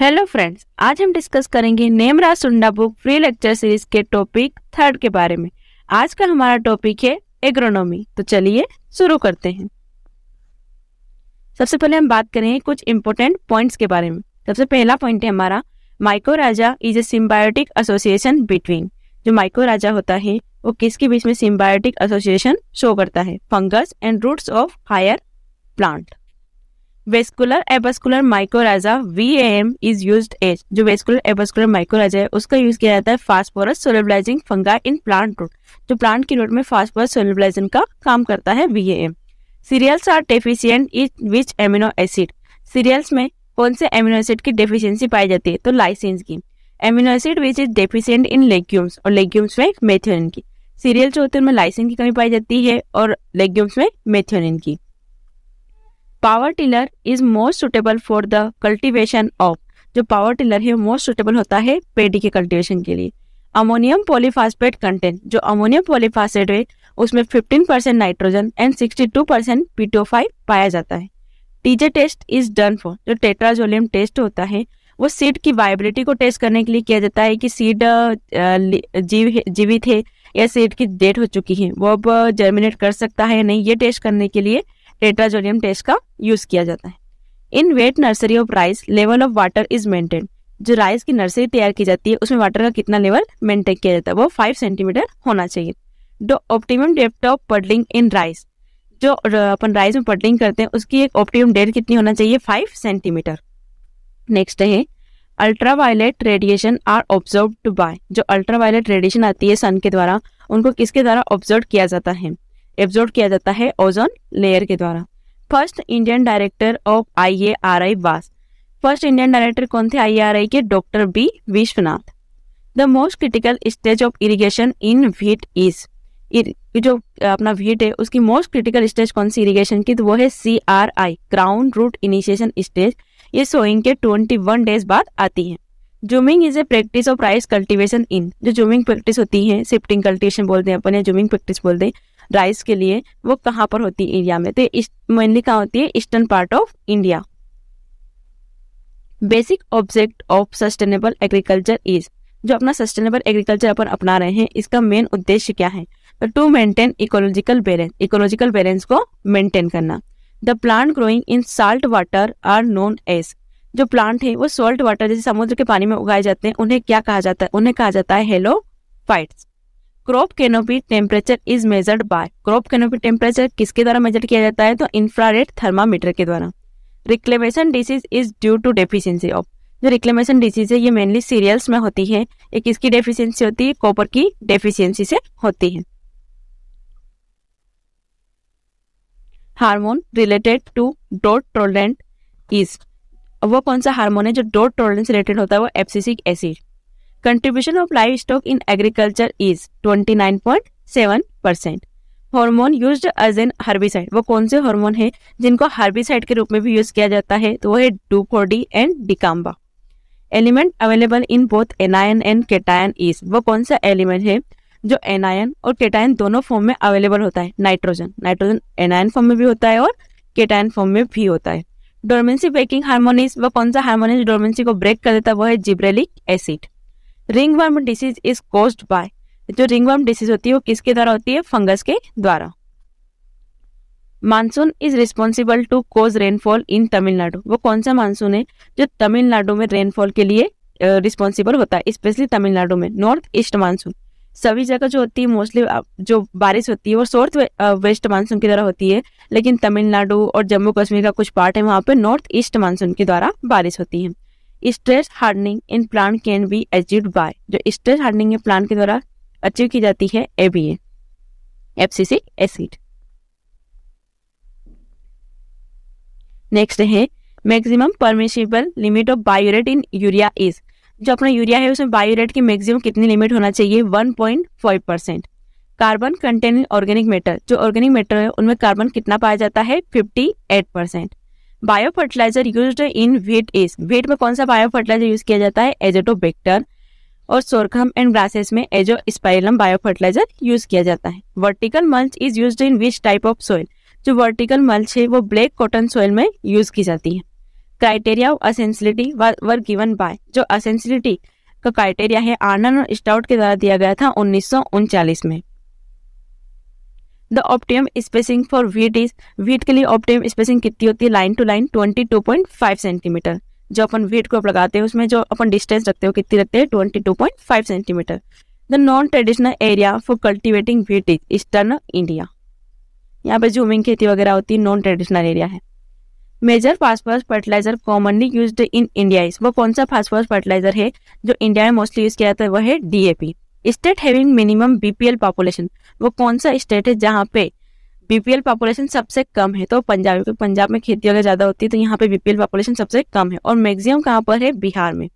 Hello friends आज हम discuss करेंगे नेमरा सुंडा बुक फ्री लेक्चर सीरीज के टॉपिक थर्ड के बारे में आज का हमारा टॉपिक है एग्रोनॉमी तो चलिए शुरू करते हैं सबसे पहले हम बात करें कुछ इम्पोर्टेंट पॉइंट्स के बारे में सबसे पहला पॉइंट है हमारा mycorrhiza is a symbiotic association between जो माइकोराजा होता है वो किसके बीच में सिम्बायोटिक एसोसिएशन शो करता है fungus and roots of higher plant vesicular arbuscular mycorrhiza V M is use as जो वेस्कुलर एबस्कुलर माइकोराइजा है उसका यूज किया जाता है phosphorus solubilizing fungi in plant root जो प्लांट की रूट में फास्फोरस सोलिबलाइजिंग का काम करता है V M cereals are deficient in which amino acid cereals में कौन से एमिनो एसिड की डेफिशियंसी पाई जाती है तो लाइसेंस की amino acid which is deficient in legumes और लेग्यूम्स में मेथियोनिन की सीरियल जो होते हैं उनमें लाइसेंस की कमी पाई जाती है और लेग्यूम्स में मेथियोनिन की power tiller is most suitable for the cultivation of जो पावर टिलर है मोस्ट सुटेबल होता है पेडी के कल्टीवेशन के लिए अमोनियम पॉलीफास्फेट कंटेंट जो अमोनियम पॉलीफास्फेट है उसमें 15 परसेंट नाइट्रोजन एंड 62 परसेंट पीटो पाया जाता है TZ test is done for जो टेट्राजोलियम टेस्ट होता है वो सीड की वाइबिलिटी को टेस्ट करने के लिए किया जाता है कि सीड जीव जीवित है या सीड की डेट हो चुकी है वो अब जर्मिनेट कर सकता है या नहीं ये टेस्ट करने के लिए टेट्राजोनियम टेस्ट का यूज किया जाता है in wet nursery of rice level of water is maintain जो राइस की नर्सरी तैयार की जाती है उसमें वाटर का कितना लेवल मेंटेन किया जाता है वो फाइव सेंटीमीटर होना चाहिए the optimum depth of puddling in rice जो अपन राइस में पडलिंग करते हैं उसकी एक ऑप्टिमम डेप्थ कितनी होना चाहिए फाइव सेंटीमीटर नेक्स्ट है ultraviolet radiation are observe by जो अल्ट्रावायलेट रेडिएशन आती है सन के द्वारा उनको किसके द्वारा ऑब्जर्व किया जाता है एब्जॉर्ब किया जाता है ओजोन लेयर के द्वारा first Indian director of I A R I was first Indian director कौन थे आई आर आई के doctor B Viswanath the most critical stage of irrigation in wheat is जो अपना व्हीट है उसकी मोस्ट क्रिटिकल स्टेज कौन सी इरीगेशन की तो वो है C R I crown root initiation stage ये सोइंग के ट्वेंटी वन डेज बाद आती है jhuming is a practice of rice cultivation in जो जूमिंग प्रैक्टिस होती है शिफ्टिंग कल्टिवेशन बोलते हैं अपने जूमिंग प्रैक्टिस बोलते हैं राइस के लिए वो कहाँ पर होती है इंडिया में तो मेनली कहाँ होती है eastern part of India basic object of sustainable agriculture is जो अपना सस्टेनेबल एग्रीकल्चर अपन अपना रहे हैं इसका मेन उद्देश्य क्या है to maintain ecological balance ecological balance को मेंटेन करना the plant growing in salt water are known as जो प्लांट है वो सोल्ट वाटर जैसे समुद्र के पानी में उगाए जाते हैं उन्हें क्या कहा जाता है उन्हें कहा जाता है halophytes crop canopy temperature is measured by crop canopy temperature किसके द्वारा मेजर किया जाता है तो इंफ्रारेड थर्मामीटर के द्वारा reclamation disease is due to deficiency of जो रिक्लेमेशन डिसीज है ये मेनली सीरियल्स में होती है ये किसकी डेफिशिएंसी होती है कॉपर की डेफिशिएंसी से होती है हार्मोन रिलेटेड टू डोट टोलरेंट इज वो कौन सा हार्मोन है जो डॉट से रिलेटेड होता है वो abscisic acid contribution of livestock in agriculture is seven percent hormone use as an herbicide वो कौन से हॉर्मोन है जिनको हर्बिसाइड के रूप में भी यूज किया जाता है तो वो है do and dicamba element available in both anion and cation is वो कौन सा एलिमेंट है जो एनायन और केटायन दोनों फॉर्म में अवेलेबल होता है नाइट्रोजन नाइट्रोजन एनायन फॉर्म में भी होता है और केटायन फॉर्म में भी होता है डोरमेंसी ब्रेकिंग हार्मोनिस वो कौन सा हार्मोनिस डोरमेंसी को ब्रेक कर देता है वह है gibberellic acid ringworm disease is cause by जो रिंगवर्म डिसीज होती है वो किसके द्वारा होती है फंगस के द्वारा monsoon is responsible to cause rainfall in Tamil Nadu वो कौन सा मानसून है जो तमिलनाडु में रेनफॉल के लिए रिस्पॉन्सिबल uh, होता है स्पेशली तमिलनाडु में नॉर्थ ईस्ट मानसून सभी जगह जो होती है मोस्टली जो बारिश होती है वो साउथ वेस्ट मानसून की तरह होती है लेकिन तमिलनाडु और जम्मू कश्मीर का कुछ पार्ट है वहाँ पे नॉर्थ ईस्ट मानसून के द्वारा बारिश होती है stress hardening in plant can be achieve by जो स्ट्रेस हार्डनिंग है प्लांट के द्वारा अचीव की जाती है एबीए एफसीसी एसिड नेक्स्ट है maximum permissible limit of biuret in urea is जो अपना यूरिया है उसमें बायोरेट की मैक्सिमम कितनी लिमिट होना चाहिए 1.5 percent carbon containing organic matter जो ऑर्गेनिक मेटर है उनमें कार्बन कितना पाया जाता है 58 percent bio fertilizer use in wheat is wheat में कौन सा बायो फर्टिलाइजर यूज किया जाता है एजेटोबेक्टर और सोरखम एंड ग्रासेस में azospirillum bio fertilizer use किया जाता है vertical mulch is use in which type of soil जो वर्टिकल मल्च है वो ब्लैक कॉटन सोइल में यूज की जाती है criteria of essentiality were given by जो असेंसिलिटी का क्राइटेरिया है आर्नन और स्टाउट के द्वारा दिया गया था उन्नीस में the optimum spacing for wheat is wheat के लिए ऑप्टियम स्पेसिंग कितनी होती है line to line twenty two point five centimetre जो अपन वीट को आप लगाते हैं उसमें जो अपन डिस्टेंस रखते हो कितनी रखते हैं twenty two point five centimetre the non traditional area for cultivating wheat is eastern India यहाँ पे जूमिंग खेती वगैरह होती है नॉन ट्रेडिशनल एरिया है major phosphorus fertilizer commonly use in India is वो कौन सा फास्फोरस फर्टिलाइजर है जो इंडिया में मोस्टली यूज किया जाता है वह है DAP state having minimum BPL population वो कौन सा स्टेट है जहाँ पे बीपीएल पॉपुलेशन सबसे कम है तो पंजाब क्योंकि पंजाब में खेती अगर ज्यादा होती है तो यहाँ पे बीपीएल पॉपुलेशन सबसे कम है और मैक्सिमम कहाँ पर है बिहार में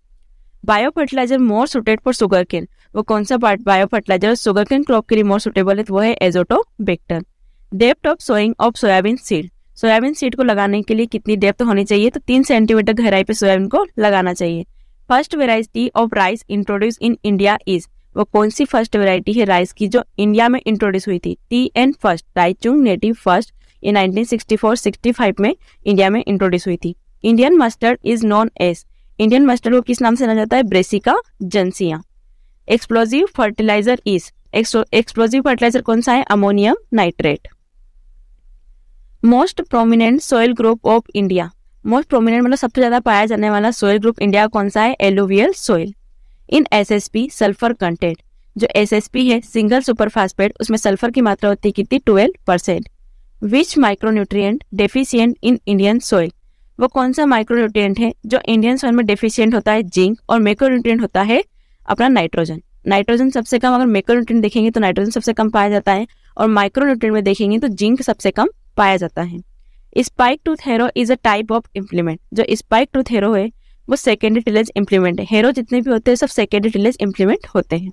bio fertilizer more suited for sugarcane वो कौन सा bio fertilizer sugarcane crop के लिए मोर सुटेबल है तो वो है azotobacter depth of sowing of soybean seed soybean seed को लगाने के लिए कितनी डेप्थ होनी चाहिए तो तीन सेंटीमीटर गहराई पे सोयाबीन को लगाना चाहिए first variety of rice introduce in India is वो कौन सी फर्स्ट वेराइटी है राइस की जो इंडिया में इंट्रोड्यूस हुई थी T N first Taichung native first ये 1964-65 में इंडिया में इंट्रोड्यूस हुई थी Indian mustard is known as Indian mustard को किस नाम से जाना जाता है Brassica juncea explosive fertilizer is explosive fertilizer कौन सा है ammonium nitrate most prominent soil group of India most prominent मतलब सबसे ज्यादा पाया जाने वाला सोयल ग्रुप इंडिया कौन सा है alluvial soil in SSP sulphur content जो एसएसपी है सिंगल सुपर फास्फेट उसमें सल्फर की मात्रा होती है कितनी twelve percent which micronutrient deficient in Indian soil वो कौन सा माइक्रोन्यूट्रिएंट है जो इंडियन सोइल में डेफिशियंट होता है जिंक और मेक्रोन्यूट्रिएंट होता है अपना नाइट्रोजन नाइट्रोजन सबसे कम अगर मेक्रोन्यूट्रिएंट देखेंगे तो नाइट्रोजन सबसे कम पाया जाता है और न्यूट्रिय में देखेंगे तो जिंक सबसे कम पाया जाता है spike tooth harrow is a type of implement जो स्पाइक टूथ हेरो है वो सेकेंडरी टिलेज इम्प्लीमेंट है हेरो जितने भी होते हैं सब सेकेंडरी टिलेज इम्प्लीमेंट होते हैं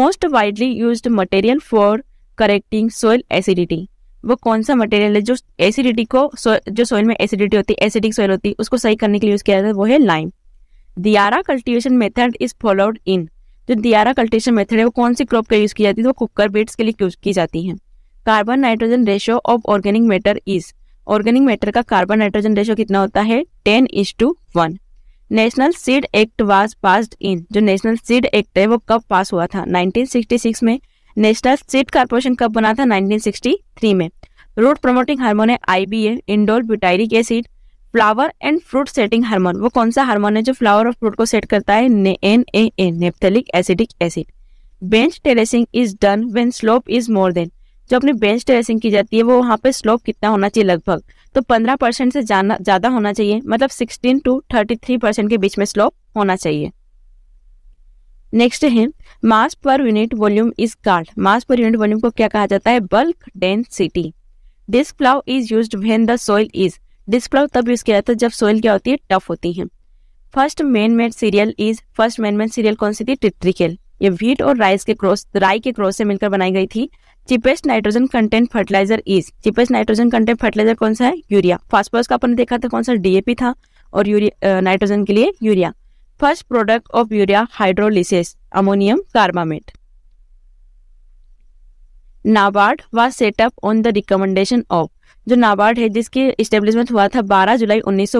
most widely use material for correcting soil acidity वो कौन सा मटेरियल है जो एसिडिटी को जो सोइल में एसिडिटी होती है एसिडिक सोइल होती है उसको सही करने के लिए यूज़ किया जाता है वो है lime Diara cultivation method is followed in जो दियारा कल्टिवेशन मेथड है वो कौन सी क्रॉप के यूज़ की जाती है वो कुकर बीट्स के लिए यूज़ की जाती है carbon nitrogen ratio of organic matter is organic matter का कार्बन नाइट्रोजन रेशियो कितना होता है ten is to one national seed act was passed in जो नेशनल सीड एक्ट है वो कब पास हुआ था 1966 में नेशनल सीड कारपोरेशन कब बना था 1963 में रूट प्रमोटिंग हार्मोन है IBA indole butyric acid flower and fruit setting hormone वो कौन सा हार्मोन है जो फ्लावर और फ्रूट को सेट करता है N A A naphthalic acidic acid bench terracing is done when slope is more than जो अपनी बेंच टेरेसिंग की जाती है वो वहाँ पे स्लोप कितना होना चाहिए लगभग तो पंद्रह परसेंट से ज्यादा होना चाहिए मतलब sixteen to thirty three percent के बीच में स्लोप होना चाहिए नेक्स्ट है mass per unit volume is called mass per unit volume को क्या कहा जाता है bulk density disc plough is use when the soil is disc plough तब यूज किया जाता है जब सोइल क्या होती है टफ होती है first main made serial is first main made serial कौन सी थी टिट्रिकल ये व्हीट और राइस के क्रॉस राई के क्रॉस से मिलकर बनाई गई थी cheapest nitrogen content fertilizer is cheapest nitrogen content fertilizer कौन सा है यूरिया फास्फोरस का अपन देखा था कौन सा डीएपी था और यूरिया नाइट्रोजन के लिए urea first product of urea hydrolysis ammonium carbamate NABARD was set up on the recommendation of जो नाबार्ड है जिसकी इस्टेब्लिशमेंट हुआ था 12 जुलाई उन्नीस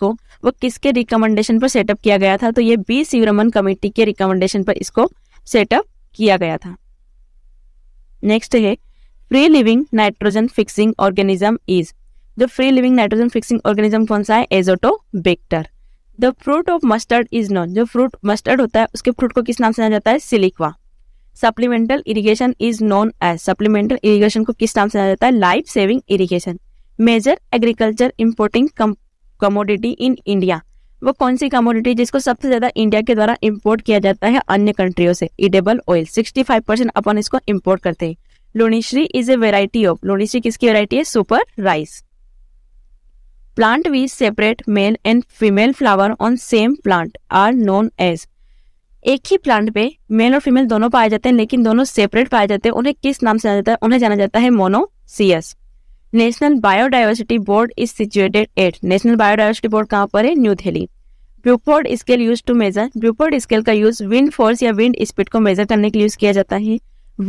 को वो किसके रिकमेंडेशन पर सेटअप किया गया था तो ये बी सीवरमन कमेटी के रिकमेंडेशन पर इसको सेटअप किया गया था नेक्स्ट है free living nitrogen fixing organism is the free living nitrogen fixing organism कौन सा है azotobacter the fruit of mustard is known जो फ्रूट मस्टर्ड होता है उसके फ्रूट को किस नाम से जाना जाता है siliqua supplemental irrigation is known as supplemental irrigation को किस नाम से जाना जाता है life saving irrigation major agriculture importing commodity in India वो कौन सी कमोडिटी जिसको सबसे ज्यादा इंडिया के द्वारा इम्पोर्ट किया जाता है अन्य कंट्रियों से इडेबल ऑयल सिक्सटी अपन इसको इम्पोर्ट करते हैं Lonishree is a variety of Lonishree किसकी वेराइटी है super rice plant we separate male and female flower on same plant are known as एक ही प्लांट पे मेल और फीमेल दोनों पाए जाते हैं लेकिन दोनों सेपरेट पाए जाते हैं उन्हें किस नाम से जाना जाता है उन्हें जाना जाता है monoecious national biodiversity board is situated at national biodiversity board कहाँ पर है new Delhi Beaufort scale use to measure Beaufort scale का यूज विंड फोर्स या विंड स्पीड को मेजर करने के लिए यूज किया जाता है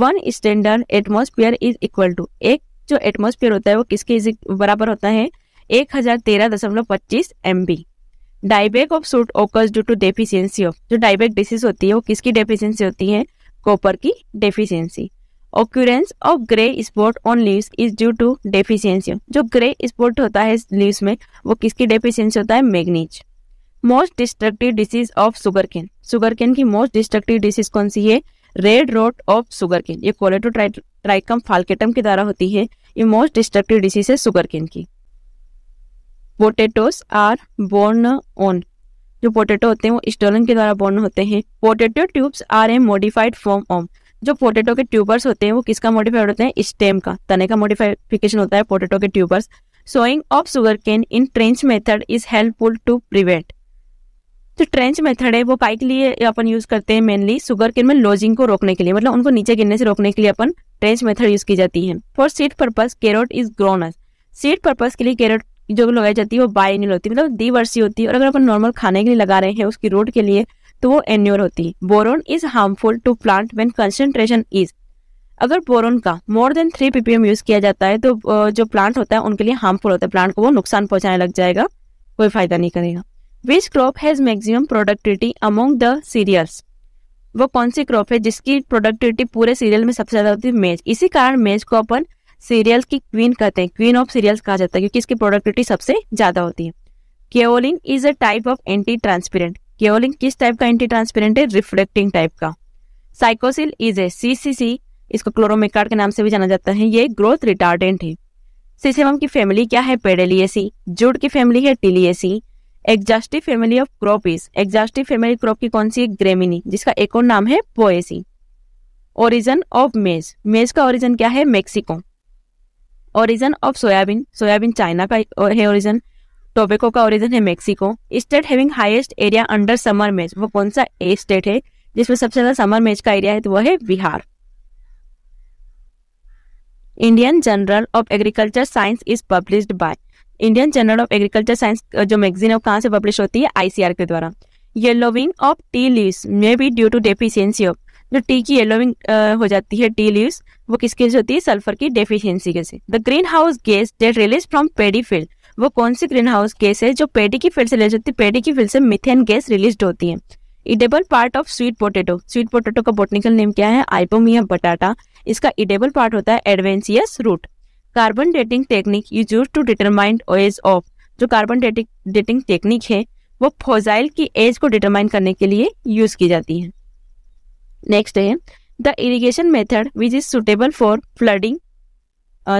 one standard atmosphere is equal to एक जो एटमोस्फियर होता है वो किसके बराबर होता है एक हजार तेरह दशमलव पच्चीस M B dieback of shoot occurs due to deficiency of जो डायबेक डिसीज होती है वो किसकी डेफिशियंसी होती है कॉपर की deficiency occurrence of grey spot on leaves is due to deficiency जो ग्रे स्पॉट होता है लीव्स में वो किसकी डेफिशियंसी होता है manganese most destructive disease of sugar sugarcane sugarcane की मोस्ट डिस्ट्रक्टिव डिसीज कौन सी है red rot of sugar sugarcane ये कोलेटो ट्राइकम फाल्केटम के द्वारा होती है ये मोस्ट डिस्ट्रक्टिव डिसीज है सुगर केन की पोटेटोस आर बोर्न ऑन जो पोटेटो होते हैं वो स्टोलन के द्वारा बोर्न होते हैं potato tubes are a modified form of जो पोटेटो के ट्यूबर्स होते हैं वो किसका मॉडिफाइड होते हैं स्टेम का तने का मॉडिफिकेशन होता है पोटेटो के tubers sowing of sugar cane in trench method is helpful to prevent जो ट्रेंच मेथड है वो पाई के लिए अपन यूज करते हैं मेनली सुगर केन में लॉजिंग को रोकने के लिए मतलब उनको नीचे गिरने से रोकने के लिए अपन ट्रेंच मेथड यूज की जाती है for seed purpose carrot is grown as seed purpose के लिए कैरोट जो लगाई जाती है वो बायनिल होती है मतलब द्विवर्षीय होती है और अगर अपन नॉर्मल खाने के लिए लगा रहे हैं उसकी रोड के लिए तो वो एन्योर होती है boron is harmful to plant when concentration is अगर बोरोन का more than three ppm use किया जाता है तो जो प्लांट होता है उनके लिए हार्मफुल होता है प्लांट को वो नुकसान पहुंचाने लग जाएगा कोई फायदा नहीं करेगा which crop has maximum productivity among the cereals वो कौन सी क्रॉप है जिसकी प्रोडक्टिविटी पूरे सीरियल में सबसे ज्यादा होती है मेज इसी कारण मेज को अपन सीरियल की क्वीन कहते हैं क्वीन ऑफ सीरियल्स कहा जाता है क्योंकि इसकी प्रोडक्टिविटी सबसे ज्यादा होती है kaolin is a type of antitranspirant kaolin किस टाइप का एंटी ट्रांसपेरेंट है रिफ्लेक्टिंग टाइप का साइकोसिल इज ए सीसीसी इसको क्लोरोमेकार्ड के नाम से भी जाना जाता है ये ग्रोथ रिटार्डेंट है सिसेम की फैमिली क्या है पेडेलियसी जूड की फैमिली है Tiliaceae exhaustive family of crop is exhaustive family crop की कौन सी है ग्रेमिनी जिसका एक और नाम है पोएसी ओरिजन ऑफ मेज मेज का ओरिजन क्या है Mexico origin of soybean soybean China का है ओरिजन टोबेको का ओरिजिन है Mexico state having highest area under summer match वो कौन सा ए स्टेट है जिसमें सबसे ज्यादा समर मैच का एरिया है तो वह है Bihar Indian journal of agriculture science is published by Indian journal of agriculture science जो मैगजीन है वो कहाँ से पब्लिश होती है आईसीआर के द्वारा yellowing of tea leaves may be due to deficiency of जो टी की येलोविंग हो जाती है टी लीव्स वो किसके से होती है सल्फर की डेफिशिएंसी के से the greenhouse gas that release from paddy field वो कौन सी ग्रीन हाउस गैस है जो पेटी की फील्ड से रिलीज होती है पेटी की फील्ड से मिथेन गैस रिलीज होती है edible part of sweet potato sweet potato का बोटनिकल नेम क्या है आइपोमिया बटाटा इसका इडेबल पार्ट होता है adventitious root carbon dating technique use use to determine age of जो कार्बन डेटिंग टेक्निक है वो फोजाइल की एज को डिटरमाइन करने के लिए यूज की जाती है नेक्स्ट है the irrigation method which is suitable for flooding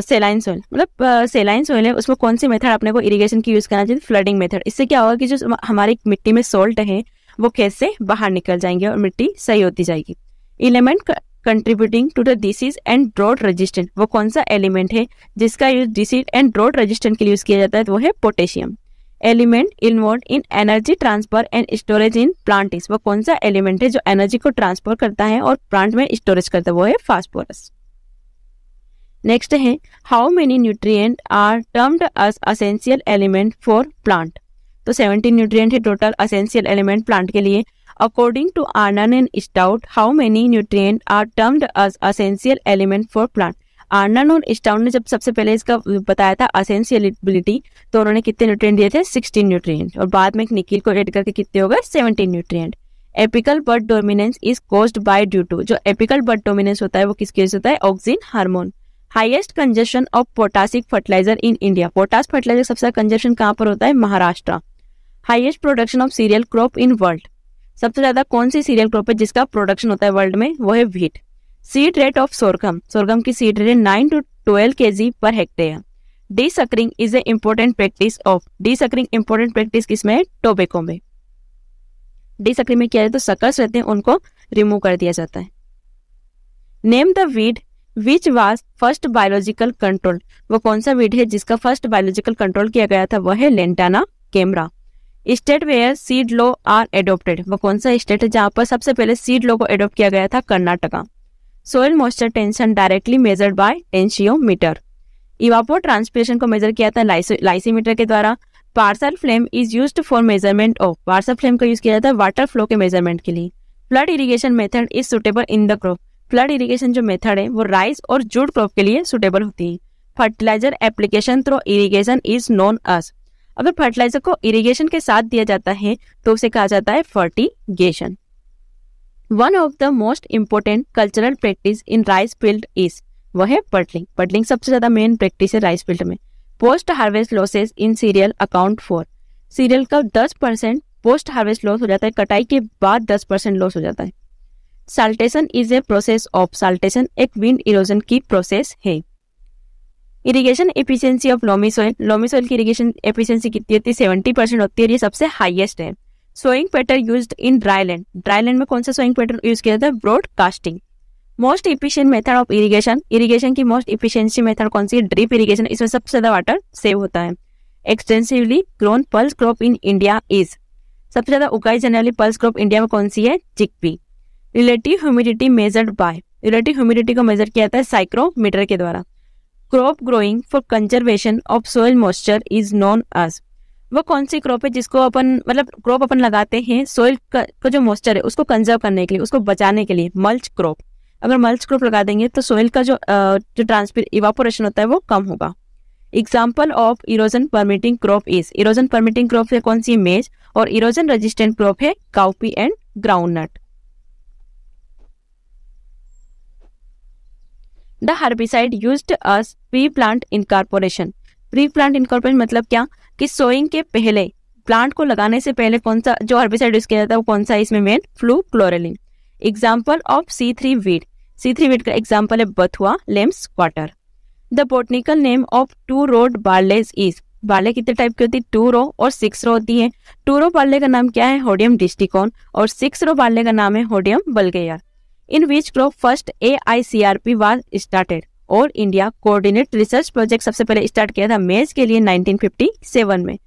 saline soil मतलब सेलाइन सोइल है उसमें कौन सी मेथड अपने को इरीगेशन की यूज़ करना चाहिए फ्लडिंग मेथड इससे क्या होगा कि जो हमारी मिट्टी में सोल्ट है वो खेत से बाहर निकल जाएंगे और मिट्टी सही होती जाएगी element contributing to the disease and drought resistant वो कौन सा एलिमेंट है जिसका use disease and drought resistant के लिए यूज़ किया जाता है तो वो है potassium element involve in energy transfer and storage in plant वो कौन सा एलिमेंट है जो एनर्जी को ट्रांसफर करता है और प्लांट में स्टोरेज करता है वो है फास्फोरस नेक्स्ट है how many nutrient are termed as essential element for plant तो सेवेंटीन न्यूट्रिएंट है टोटल असेंशियल एलिमेंट प्लांट के लिए according to Arnon and Stout how many nutrient are termed as essential element for plant Arnon और Stout ने जब सबसे पहले इसका बताया था असेंशियलिटी तो उन्होंने कितने न्यूट्रिएंट दिए थे सिक्सटीन न्यूट्रिएंट और बाद में एक निकिल को एड करके कितने हो गए seventeen nutrient apical bud dominance is caused by due to जो एपिकल बर्ड डोमिनेंस होता है वो किसके होता है auxin hormone highest consumption of potassic fertilizer in India potash fertilizer सबसे कंजेशन कहाँ पर होता है Maharashtra highest production of cereal crop in world सबसे ज्यादा कौन सी सीरियल क्रॉप है जिसका प्रोडक्शन होता है वर्ल्ड में वो है wheat seed rate of sorghum sorghum की seed rate nine to twelve K G per hectare desuckering is a important practice of desuckering important practice किसमें है टोबेको में डी सकरिंग में क्या है तो सकर्स रहते हैं उनको रिमूव कर दिया जाता है name the weed which was first biological control वो कौन सा वीड है जिसका फर्स्ट बायोलॉजिकल कंट्रोल किया गया था वह है Lantana camara state where seed law are adopted वह कौन सा स्टेट है जहां पर सबसे पहले सीड लो को एडोप्ट किया गया था Karnataka soil moisture tension directly measured by tensiometer evapotranspiration को मेजर किया था लाइसीमीटर के द्वारा Parshall flume is use for measurement of Parshall flume का यूज किया जाता है वाटर फ्लो के मेजरमेंट के लिए flood irrigation method is suitable in the crop flood irrigation जो मेथड है वो राइस और जूट क्रॉप के लिए सुटेबल होती है fertilizer application through irrigation is known as अगर फर्टिलाइजर को इरिगेशन के साथ दिया जाता है तो उसे कहा जाता है fertigation one of the most important cultural practice in rice field is वह है पटलिंग पटलिंग सबसे ज्यादा मेन प्रैक्टिस है राइस फील्ड में post harvest losses in cereal account for cereal का 10 परसेंट पोस्ट हार्वेस्ट लॉस हो जाता है कटाई के बाद 10 परसेंट लॉस हो जाता है saltation is a process of saltation एक विंड इरोजन की प्रोसेस है irrigation efficiency of loamy soil loamy soil की इरिगेशन एफिशिएंसी कितनी होती है सेवेंटी परसेंट होती है ये सबसे हाईएस्ट है sowing pattern use in dry land dry land में कौन सा सोइंग पैटर्न यूज किया जाता है broadcasting most efficient method of irrigation irrigation की मोस्ट इफिशियंसी मेथड कौन सी है ड्रिप इरिगेशन इसमें सबसे ज्यादा वाटर सेव होता है extensively grown pulse crop in India is सबसे ज्यादा उगाई जाने वाली पल्स क्रॉप इंडिया में कौन सी है chickpea relative humidity measured by relative humidity को मेजर किया जाता है साइक्रोमीटर के द्वारा crop growing for conservation of soil moisture is known as वो कौन सी क्रॉप है जिसको अपन मतलब क्रॉप अपन लगाते हैं सोयल का, जो मॉइस्चर है उसको कंजर्व करने के लिए उसको बचाने के लिए मल्च क्रॉप अगर मल्च क्रॉप लगा देंगे तो सोयल का जो जो ट्रांसफर इवापोरेशन होता है वो कम होगा example of erosion permitting crop is erosion permitting crop है कौन सी मेज और इरोजन रेजिस्टेंट क्रॉप है cowpea and groundnut the herbicide use as pre plant incorporation pre plant incorporation मतलब क्या कि सोइंग के पहले प्लांट को लगाने से पहले कौन सा जो हर्बिसाइड यूज किया जाता है वो कौन सा है इसमें main fluchloralin example of C three weed C three weed का एग्जाम्पल है बथुआ lamb's quarter the botanical name of two rowed barleys is barley कितने टाइप की होती है टू रो और सिक्स रो होती है टू रो बार्ले का नाम क्या है होडियम डिस्टिकॉन और सिक्स रो बार्ले का नाम है Hordeum vulgare in A I C R P was started all India coordinate research project सबसे पहले स्टार्ट किया था मेज के लिए 1957 में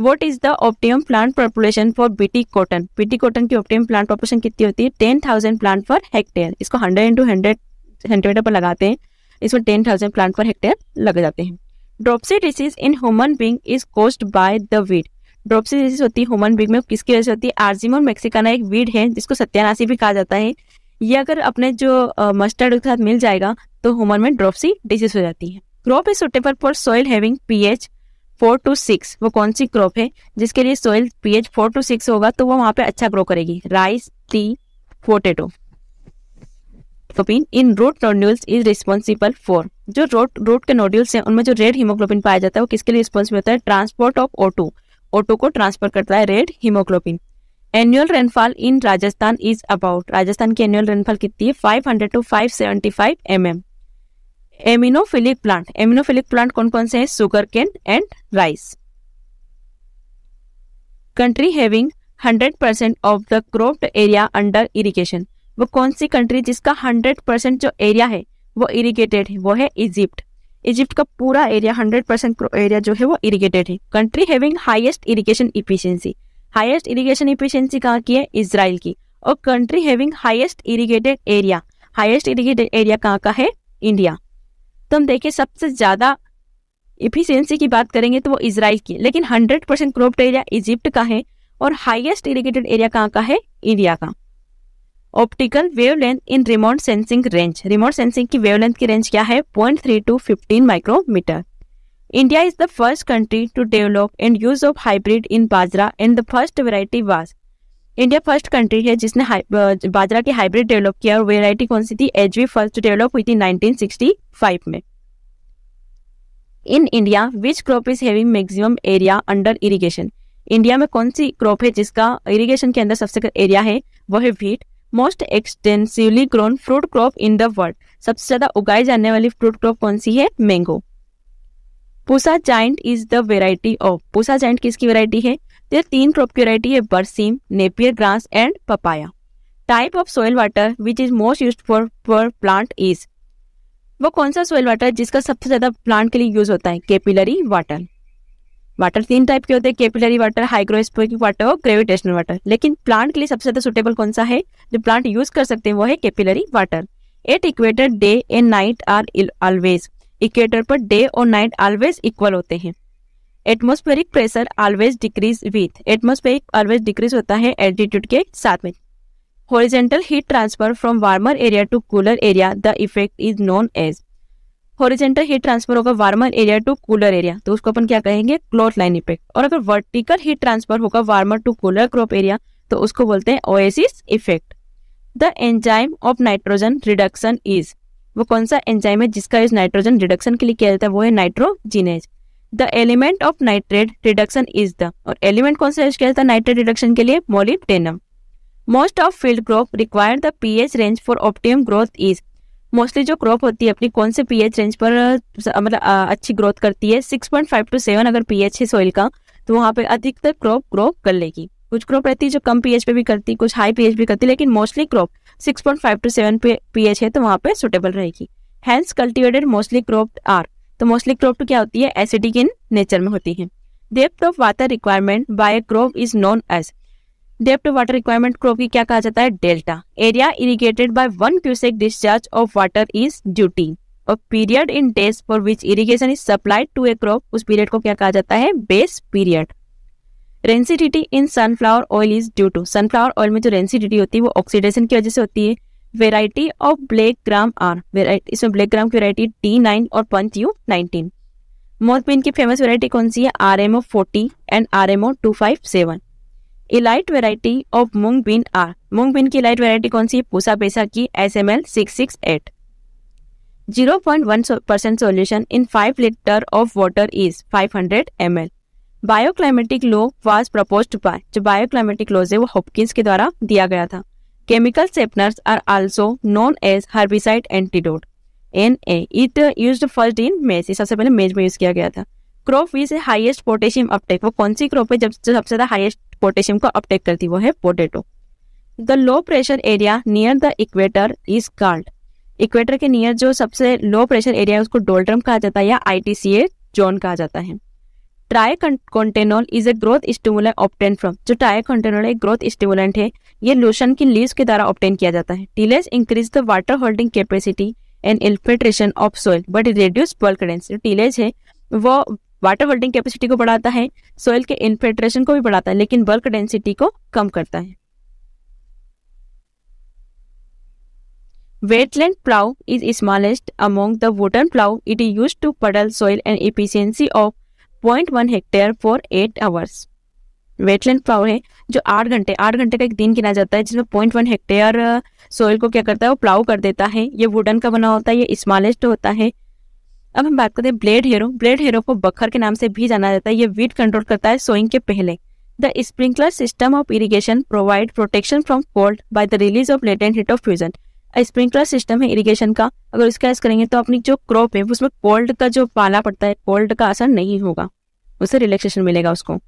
what is the optimum plant population for BT cotton BT cotton की ऑप्टियम प्लांट पॉपुलेशन कितनी होती है ten thousand plant per hectare इसको हंड्रेड इंटू हंड्रेड सेंटीमीटर पर लगाते हैं इसमें ten thousand plant per hectare लग जाते हैं dropsy disease in human being is caused by the weed dropsy disease होती है ह्यूमन बींग में किसकी वजह से होती है आर्जिमोन मेक्सिकाना एक वीड है जिसको सत्यानाशी भी कहा जाता है ये अगर अपने जो मस्टर्ड के साथ मिल जाएगा तो ह्यूमन में ड्रॉपसी डिजीज हो जाती है crop is suitable for soil having pH four to six वो कौन सी क्रॉप है जिसके लिए soil pH four to six होगा तो वो वहां पे अच्छा ग्रो करेगी rice tea potato in root nodules is responsible for जो रोट रोट के नोड्यूल्स हैं उनमें जो रेड हीमोग्लोबिन पाया जाता है वो किसके लिए रिस्पॉन्सिबल होता है ट्रांसपोर्ट ऑफ ऑटो ओटो को ट्रांसफर करता है red haemoglobin annual rainfall in Rajasthan is about Rajasthan की एनुअल रेनफॉल कितनी है 500 to 575 seventy aminophilic plant aminophilic plant कौन कौन से हैं sugar cane and rice country having 100 percent of the cropped area under irrigation वो कौन सी कंट्री जिसका 100 परसेंट जो एरिया है वो इरिगेटेड है वो है इजिप्ट इजिप्ट का पूरा एरिया 100 परसेंट एरिया जो है वो इरिगेटेड है country having highest irrigation efficiency highest irrigation efficiency कहाँ की है इसराइल की और country having highest irrigated area highest irrigated area कहाँ का है इंडिया तो हम देखिए सबसे ज़्यादा इफिशियंसी की बात करेंगे तो वो इसराइल की लेकिन 100 परसेंट क्रॉप्ड एरिया इजिप्ट का है और हाईएस्ट इरिगेटेड एरिया कहाँ का है इंडिया का optical wavelength in remote sensing range remote sensing की वेव लेंथ की रेंज क्या है point three to fifteen micrometre India is the first country to develop and use of hybrid in bajra and the first variety was India first country है जिसने बाजरा की hybrid develop किया और variety कौन सी थी एच वी फर्स्ट डेवलप हुई थी 1965 में in India which crop is having maximum area under irrigation India में कौन सी क्रॉप है जिसका इरीगेशन के अंदर सबसे एरिया है वह है wheat most extensively grown fruit crop in the world सबसे ज्यादा उगाई जाने वाली फ्रूट क्रॉप कौन सी है mango Pusa giant is the variety of Pusa giant किसकी वेराइटी है तो तीन क्रॉप की वेराइटी है berseem napier grass and papaya type of soil water which is most use for for plant is वो कौन सा सोयल वाटर है जिसका सबसे ज्यादा प्लांट के लिए यूज होता है केपिलरी वाटर वाटर तीन टाइप के होते हैं केपिलरी वाटर हाइग्रोस्पोरिक वाटर और ग्रेविटेशनल वाटर लेकिन प्लांट के लिए सबसे ज्यादा सुटेबल कौन सा है जो प्लांट यूज कर सकते हैं वो है capillary water at equator day and night are always equator पर डे और नाइट ऑलवेज इक्वल होते हैं atmospheric pressure always decrease with atmospheric always decrease होता है एल्टीट्यूड के साथ में horizontal heat transfer from warmer area to cooler area the effect is known as horizontal heat transfer होगा warmer area to cooler area तो उसको अपन क्या कहेंगे क्लोथ लाइन इफेक्ट और अगर वर्टिकल हीट ट्रांसफर होगा warmer to cooler crop area तो उसको बोलते हैं oasis effect the enzyme of nitrogen reduction is वो कौन सा एंजाइम है जिसका यूज नाइट्रोजन रिडक्शन के लिए किया जाता है वो है nitrogenase the element of nitrate reduction is the और एलिमेंट कौन सा यूज किया जाता है नाइट्रेट रिडक्शन के लिए molybdenum most of field crop require the H range for optimum growth is mostly जो क्रॉप होती है अपनी कौन से पीएच रेंज पर मतलब अच्छी ग्रोथ करती है six point five to seven अगर पीएच है सॉइल का तो वहाँ पे अधिकतर क्रॉप ग्रो कर लेगी कुछ क्रॉप रहती है जो कम पीएच पे भी करती कुछ हाई पीएच भी करती लेकिन मोस्टली क्रॉप 6.5 टू 7 पे पीएच है तो वहाँ पे सुटेबल रहेगी hence cultivated mostly crop are तो मोस्टली तो क्रॉप क्या होती है एसिडिक इन नेचर में होती है depth of water requirement by crop is known as depth of water requirement crop की क्या कहा जाता है delta area irrigated by one cusec discharge of water is duty और period in days for which irrigation is supplied to a crop उस पीरियड को क्या कहा जाता है base period rancidity in sunflower oil is due to sunflower oil में जो रेंसिडिटी होती है वो ऑक्सीडेशन की वजह से होती है variety of black gram are variety इसमें ब्लैक ग्राम की वेराइटी डी नाइन और पंथ यू नाइनटीन मोरपिन की फेमस वेराइटी कौन सी है R M O forty and R M O two five seven elite variety of moong bean are moong bean की elite variety कौन सी है पूसा पेसा की S M L six six eight zero point one percent solution in five litre of water is five hundred M L bioclimatic law was propose by जो bioclimatic laws है वो Hopkins के द्वारा दिया गया था chemical सेपनर्स are also known as herbicide antidote an a it use first in maize सबसे पहले मेज में यूज किया गया था crop with highest potassium uptake वो कौन सी क्रॉप है जब सबसे ज्यादा हाइएस्ट पोटेशियम को अपटेक करती वो है potato the low pressure area near the equator is called equator के नियर जो सबसे लो प्रेशर एरिया है उसको डोल्ड्रम कहा जाता है या I T C A zone कहा जाता है triacontanol is a growth stimulant obtain from जो ट्रायकोटेनॉल एक ग्रोथ स्टिमुलेंट है ये लोशन की लीव के द्वारा ऑप्टेन किया जाता है tillage increase the water holding capacity and infiltration of soil but reduce bulk dense जो टीलेज है वो वाटर होल्डिंग कैपेसिटी को बढ़ाता है सोइल के इन्फिल्ट्रेशन को भी बढ़ाता है लेकिन बल्क डेंसिटी को कम करता है wetland plough is smallest among the wooden plough it is use to puddle soil and efficiency of 0.1 hectare for eight hours wetland plough है जो आठ घंटे आठ घंटे का एक दिन गिना जाता है जिसमें पॉइंट वन हेक्टेयर सोयल को क्या करता है वो प्लाव कर देता है ये वुडन का बना होता है ये स्मॉलेस्ट होता है अब हम बात करते हैं ब्लेड हेरो ब्लेड हेरो को बखर के नाम से भी जाना जाता है ये वीट कंट्रोल करता है सोइंग के पहले the sprinkler system of irrigation provide protection from cold by the release of and heat of fusion sprinkler system है इरिगेशन का अगर उसका ऐसा करेंगे तो अपनी जो क्रॉप है उसमें कोल्ड का जो पाला पड़ता है कोल्ड का असर नहीं होगा उससे रिलैक्सेशन मिलेगा उसको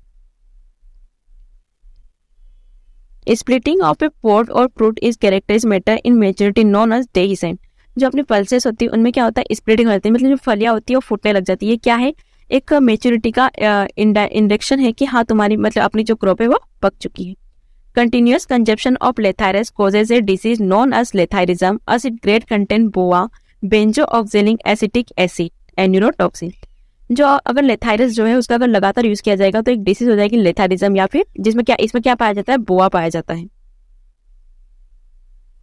splitting of a pod or fruit is is matter in majority known as dehiscent जो अपनी पल्सेस होती है उनमें क्या होता है स्प्लिटिंग हो जाती है मतलब जो फलियाँ होती है वो फूटने लग जाती है क्या है एक मेच्योरिटी का इंडक्शन है कि हाँ तुम्हारी मतलब अपनी जो क्रॉप है वो पक चुकी है continuous consumption of lethyris causes a disease known as lethyrism as it great content boa, benzoxylic acetic acid and neurotoxin. जो अगर लेथायरस जो है उसका अगर लगातार यूज किया जाएगा तो एक डिसीज हो जाएगी लेथायरिज्म या फिर जिसमें क्या इसमें क्या पाया जाता है बोआ पाया जाता है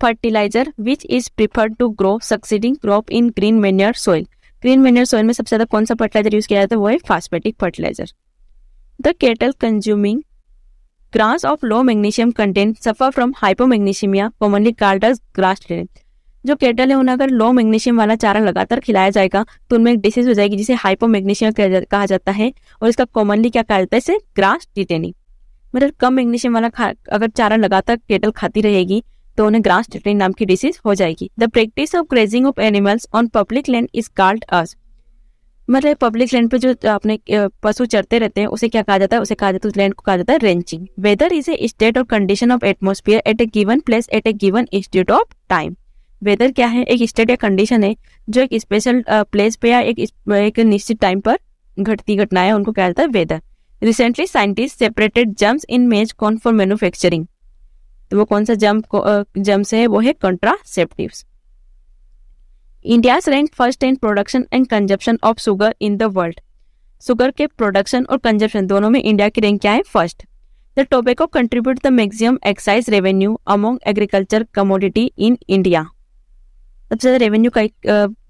fertilizer which is preferred to grow succeeding crop in green manure soil green manure soil में सबसे ज्यादा कौन सा फर्टिलाइजर यूज किया जाता है वो है phosphatic fertilizer the cattle consuming grass of low magnesium content suffer from hypomagnesemia, commonly called as grass जो केटल है उन्हें अगर लो मैग्नीशियम वाला चारा लगातार खिलाया जाएगा तो उनमें एक डिसीज हो जाएगी जिसे हाइपोमैग्नीशियम कहा जाता है और इसका कॉमनली क्या कहा जाता है इसे ग्रास टिटेनी मतलब कम मैग्नीशियम वाला अगर चारा लगातार केटल खाती रहेगी तो उन्हें ग्रास टिटेनी नाम की डिसीज हो जाएगी the practice of grazing of animals on public land is called as मतलब पब्लिक लैंड पे जो अपने पशु चरते रहते हैं उसे क्या कहा जाता है उसे कहा जाता है उस लैंड को कहा जाता है ranching weather is a state or condition of atmosphere at a given place at a given institute of time weather क्या है एक स्टेट या कंडीशन है जो एक स्पेशल प्लेस पे या एक, एक निश्चित टाइम पर घटती घटनाएं उनको कहा जाता है weather recently scientist separated genes in maize corn for manufacturing तो वो कौन सा जम्प जम्स है वो है contraceptives India's rank first in production and consumption of sugar in the world sugar के प्रोडक्शन और कंजप्शन दोनों में इंडिया की रैंक क्या है first the tobacco contribute the maximum excise revenue among agriculture commodity in India सबसे ज्यादा revenue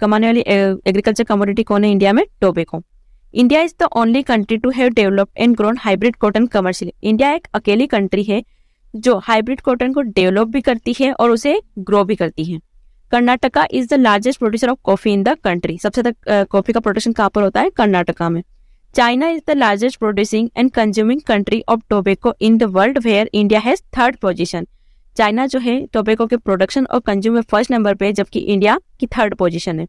कमाने वाली एग्रीकल्चर कमोडिटी कौन है इंडिया में tobacco India is the only country to have develop and grown hybrid cotton commercially India एक अकेली country है जो हाइब्रिड कॉटन को डेवलप भी करती है और उसे ग्रो भी करती है Karnataka is the largest producer of coffee in the country सबसे ज्यादा कॉफी का प्रोडक्शन कहाँ पर होता है कर्नाटका में China is the largest producing and consuming country of tobacco in the world where India has third position China जो है टोबेको के प्रोडक्शन और कंज्यूम में फर्स्ट नंबर पे जबकि इंडिया की थर्ड पोजिशन है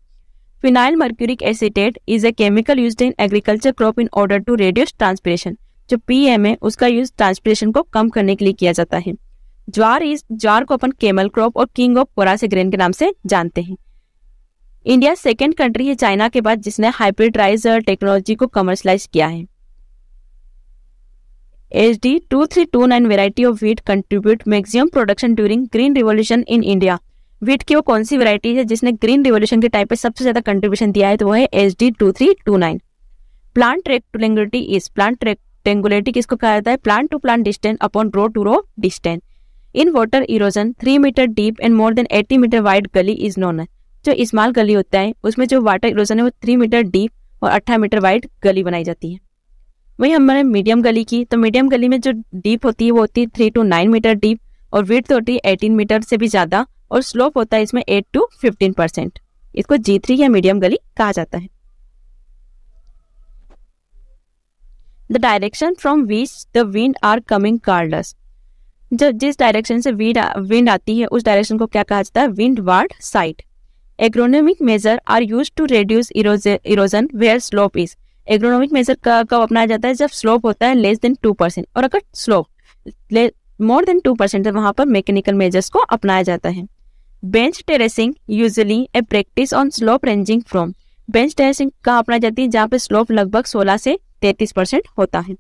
phenyl mercuric acetate is a chemical use in agriculture crop in order to radio transpiration जो पीएम है उसका यूज ट्रांसपीरेशन को कम करने के लिए किया जाता है ज्वार इस ज्वार को अपन केमल क्रॉप और किंग ऑफ कोरास ग्रेन के नाम से जानते हैं इंडिया सेकेंड कंट्री है चाइना के बाद जिसने हाइब्रिडाइज टेक्नोलॉजी को कमर्शलाइज किया है H D two three to nine variety of wheat contribute maximum production during green revolution in India wheat की वो कौन सी वेरायटी है जिसने ग्रीन रिवोल्यूशन के टाइप पे सबसे ज्यादा कंट्रीब्यूशन दिया है तो वो है H D two three to nine plant rectangularity is plant rectangularity किसको कहा जाता है plant to plant distance upon row to row distance in water erosion three metre deep and more than eighty metre wide gully is known है जो small गली होता है उसमें जो वाटर इरोजन है वो थ्री मीटर डीप और अट्ठारह मीटर वाइड गली बनाई जाती है वही हमारे मीडियम गली की तो मीडियम गली में जो डीप होती है वो होती है three to nine metre deep और विथ होती है एटीन मीटर से भी ज़्यादा और स्लोप होता है इसमें एट टू फिफ्टीन परसेंट इसको जी थ्री या मीडियम गली कहा जाता है the direction from which the wind are coming called जो जिस डायरेक्शन से विंड विंड आती है उस डायरेक्शन को क्या कहा जाता है windward side agronomic measure are use to reduce erosion where slope is agronomic measure कब अपनाया जाता है जब स्लोप होता है लेस देन टू परसेंट और अगर slope more than two percent वहां पर मैकेनिकल मेजर्स को अपनाया जाता है bench terracing usually a practice on slope ranging from bench terracing कहाँ अपनाई जाती है जहाँ पे स्लोप लगभग 16 से 33 परसेंट होता है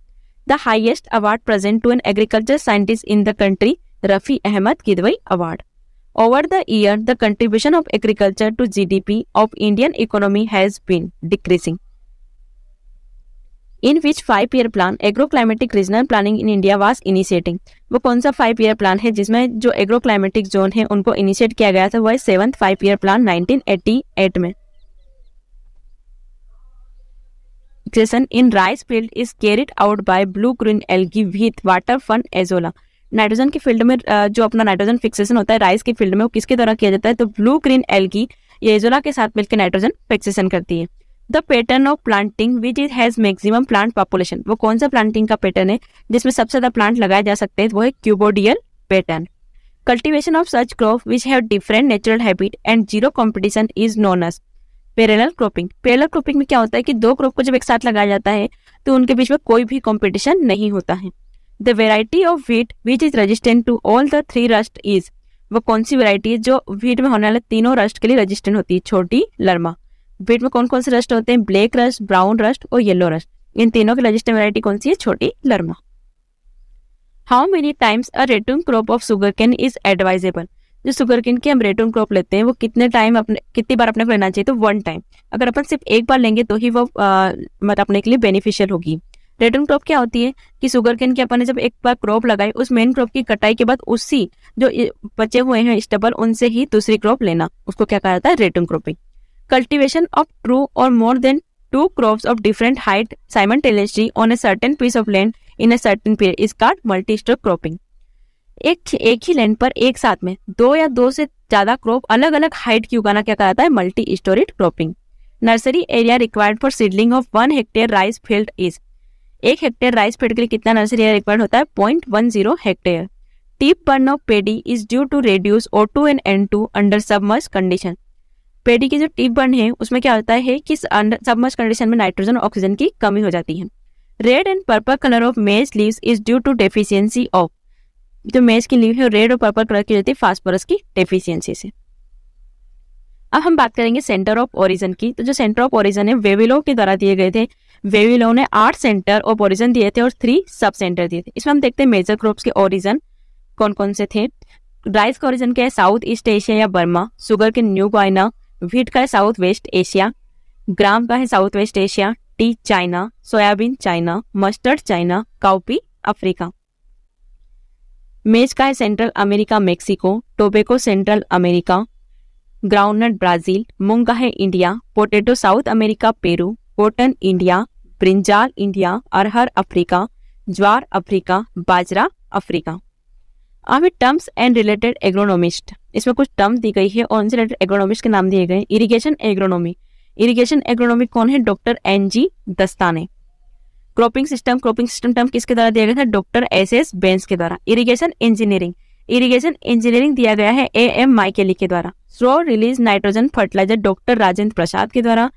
the highest award present to an agriculture scientist in the country, Rafi Ahmed Kidwai Award. Over the year, the contribution of agriculture to GDP of Indian economy has been decreasing. In which five year plan agro climatic regional planning in India was initiating वो कौन सा five year plan है जिसमें जो agro climatic zone है उनको initiate किया गया था वह सेवंथ फाइव ईयर प्लान 1988 में fixation in rice field is carried out by blue green algae with water fun azola nitrogen के फील्ड में जो अपना नाइट्रोजन फिक्सेशन होता है राइस के फील्ड में वो किसके द्वारा किया जाता है तो ब्लू ग्रीन एल्गी ये एजोला के साथ मिलकर नाइट्रोजन फिक्सेशन करती है the pattern of planting which is has maximum plant population वो कौन सा प्लांटिंग का पैटर्न है जिसमें सबसे ज्यादा प्लांट लगाए जा सकते हैं वो है cuboidal pattern cultivation of such crop which have different natural habit and zero competition is known as parallel cropping parallel cropping में क्या होता है कि दो क्रॉप को जब एक साथ लगाया जाता है तो उनके बीच में कोई भी कॉम्पिटिशन नहीं होता है the variety of wheat which is resistant to all the three rust is वो कौन सी वेराइटी है जो व्हीट में होने वाले तीनों रस्ट के लिए रजिस्टेंट होती है छोटी लर्मा व्हीट में कौन कौन से रस्ट होते हैं ब्लैक रस्ट ब्राउन रस्ट और येलो रस्ट इन तीनों की रजिस्टेंट वेराइटी कौन सी है Chhoti Lerma how many times a ratoon crop of sugarcane is advisable जो शुगर किन की हम रेटोन क्रॉप लेते हैं वो कितने टाइम अपने कितनी बार अपने को लेना चाहिए तो वन टाइम अगर अपन सिर्फ एक बार लेंगे तो ही वो मतलब अपने के लिए बेनिफिशियल होगी रेटन क्रॉप क्या होती है कि शुगर किन की अपन ने जब एक बार क्रॉप लगाई उस मेन क्रॉप की कटाई के बाद उसी जो बचे हुए हैं स्टबल उनसे ही दूसरी क्रॉप लेना उसको क्या कहा जाता है ratoon cropping cultivation of two or more than two crop of different height simultaneously on a certain piece of land in a certain period is called multi stock cropping एक एक ही land पर एक साथ में दो या दो से ज्यादा क्रॉप अलग अलग हाइट की उगाना क्या कहता है multi storage cropping nursery area required for seedling of one hectare rice field is एक हेक्टेयर राइस फील्ड के लिए कितना नर्सरी एरिया रिक्वायर्ड होता है point one zero hectare tip burn of paddy is due to reduce O two and N two under submerse condition paddy की जो टीप burn है उसमें क्या होता है कि सबमर्स कंडीशन में नाइट्रोजन ऑक्सीजन की कमी हो जाती है red and purple colour of maize leave is due to deficiency of जो मेज की लीव है रेड और पर्पल कलर की होती है फास्फोरस की डेफिशियंसी से अब हम बात करेंगे सेंटर ऑफ ओरिजन की तो जो सेंटर ऑफ ओरिजन है वेविलो के द्वारा दिए गए थे वेविलो ने आठ सेंटर ऑफ ओरिजन दिए थे और थ्री सब सेंटर दिए थे इसमें हम देखते हैं मेजर क्रॉप्स के ओरिजन कौन कौन से थे राइस का ओरिजन क्या है साउथ ईस्ट एशिया या बर्मा सुगर के न्यू गाइना व्हीट का है साउथ वेस्ट एशिया ग्राम का है south west Asia tea China soybean China mustard China cowpea Africa maize का है central America Mexico tobacco central America groundnut Brazil moong है India potato south America Peru cotton India brinjal India arhar Africa jowar Africa bajra Africa अभी terms and related agronomist इसमें कुछ term दी गई है और उनसे रिलेटेड एग्रोनॉमिस्ट के नाम दिए गए इरिगेशन एग्रोनॉमी इरिगेशन एग्रोनॉमी कौन है doctor N G Dastane cropping system cropping system term किसके द्वारा दिया गया था डॉक्टर एस एस बेंस के द्वारा इरिगेशन इंजीनियरिंग इरिगेशन इंजीनियरिंग दिया गया है ए एम माइकेली के द्वारा slow release nitrogen fertilizer doctor Rajendra Prasad के द्वारा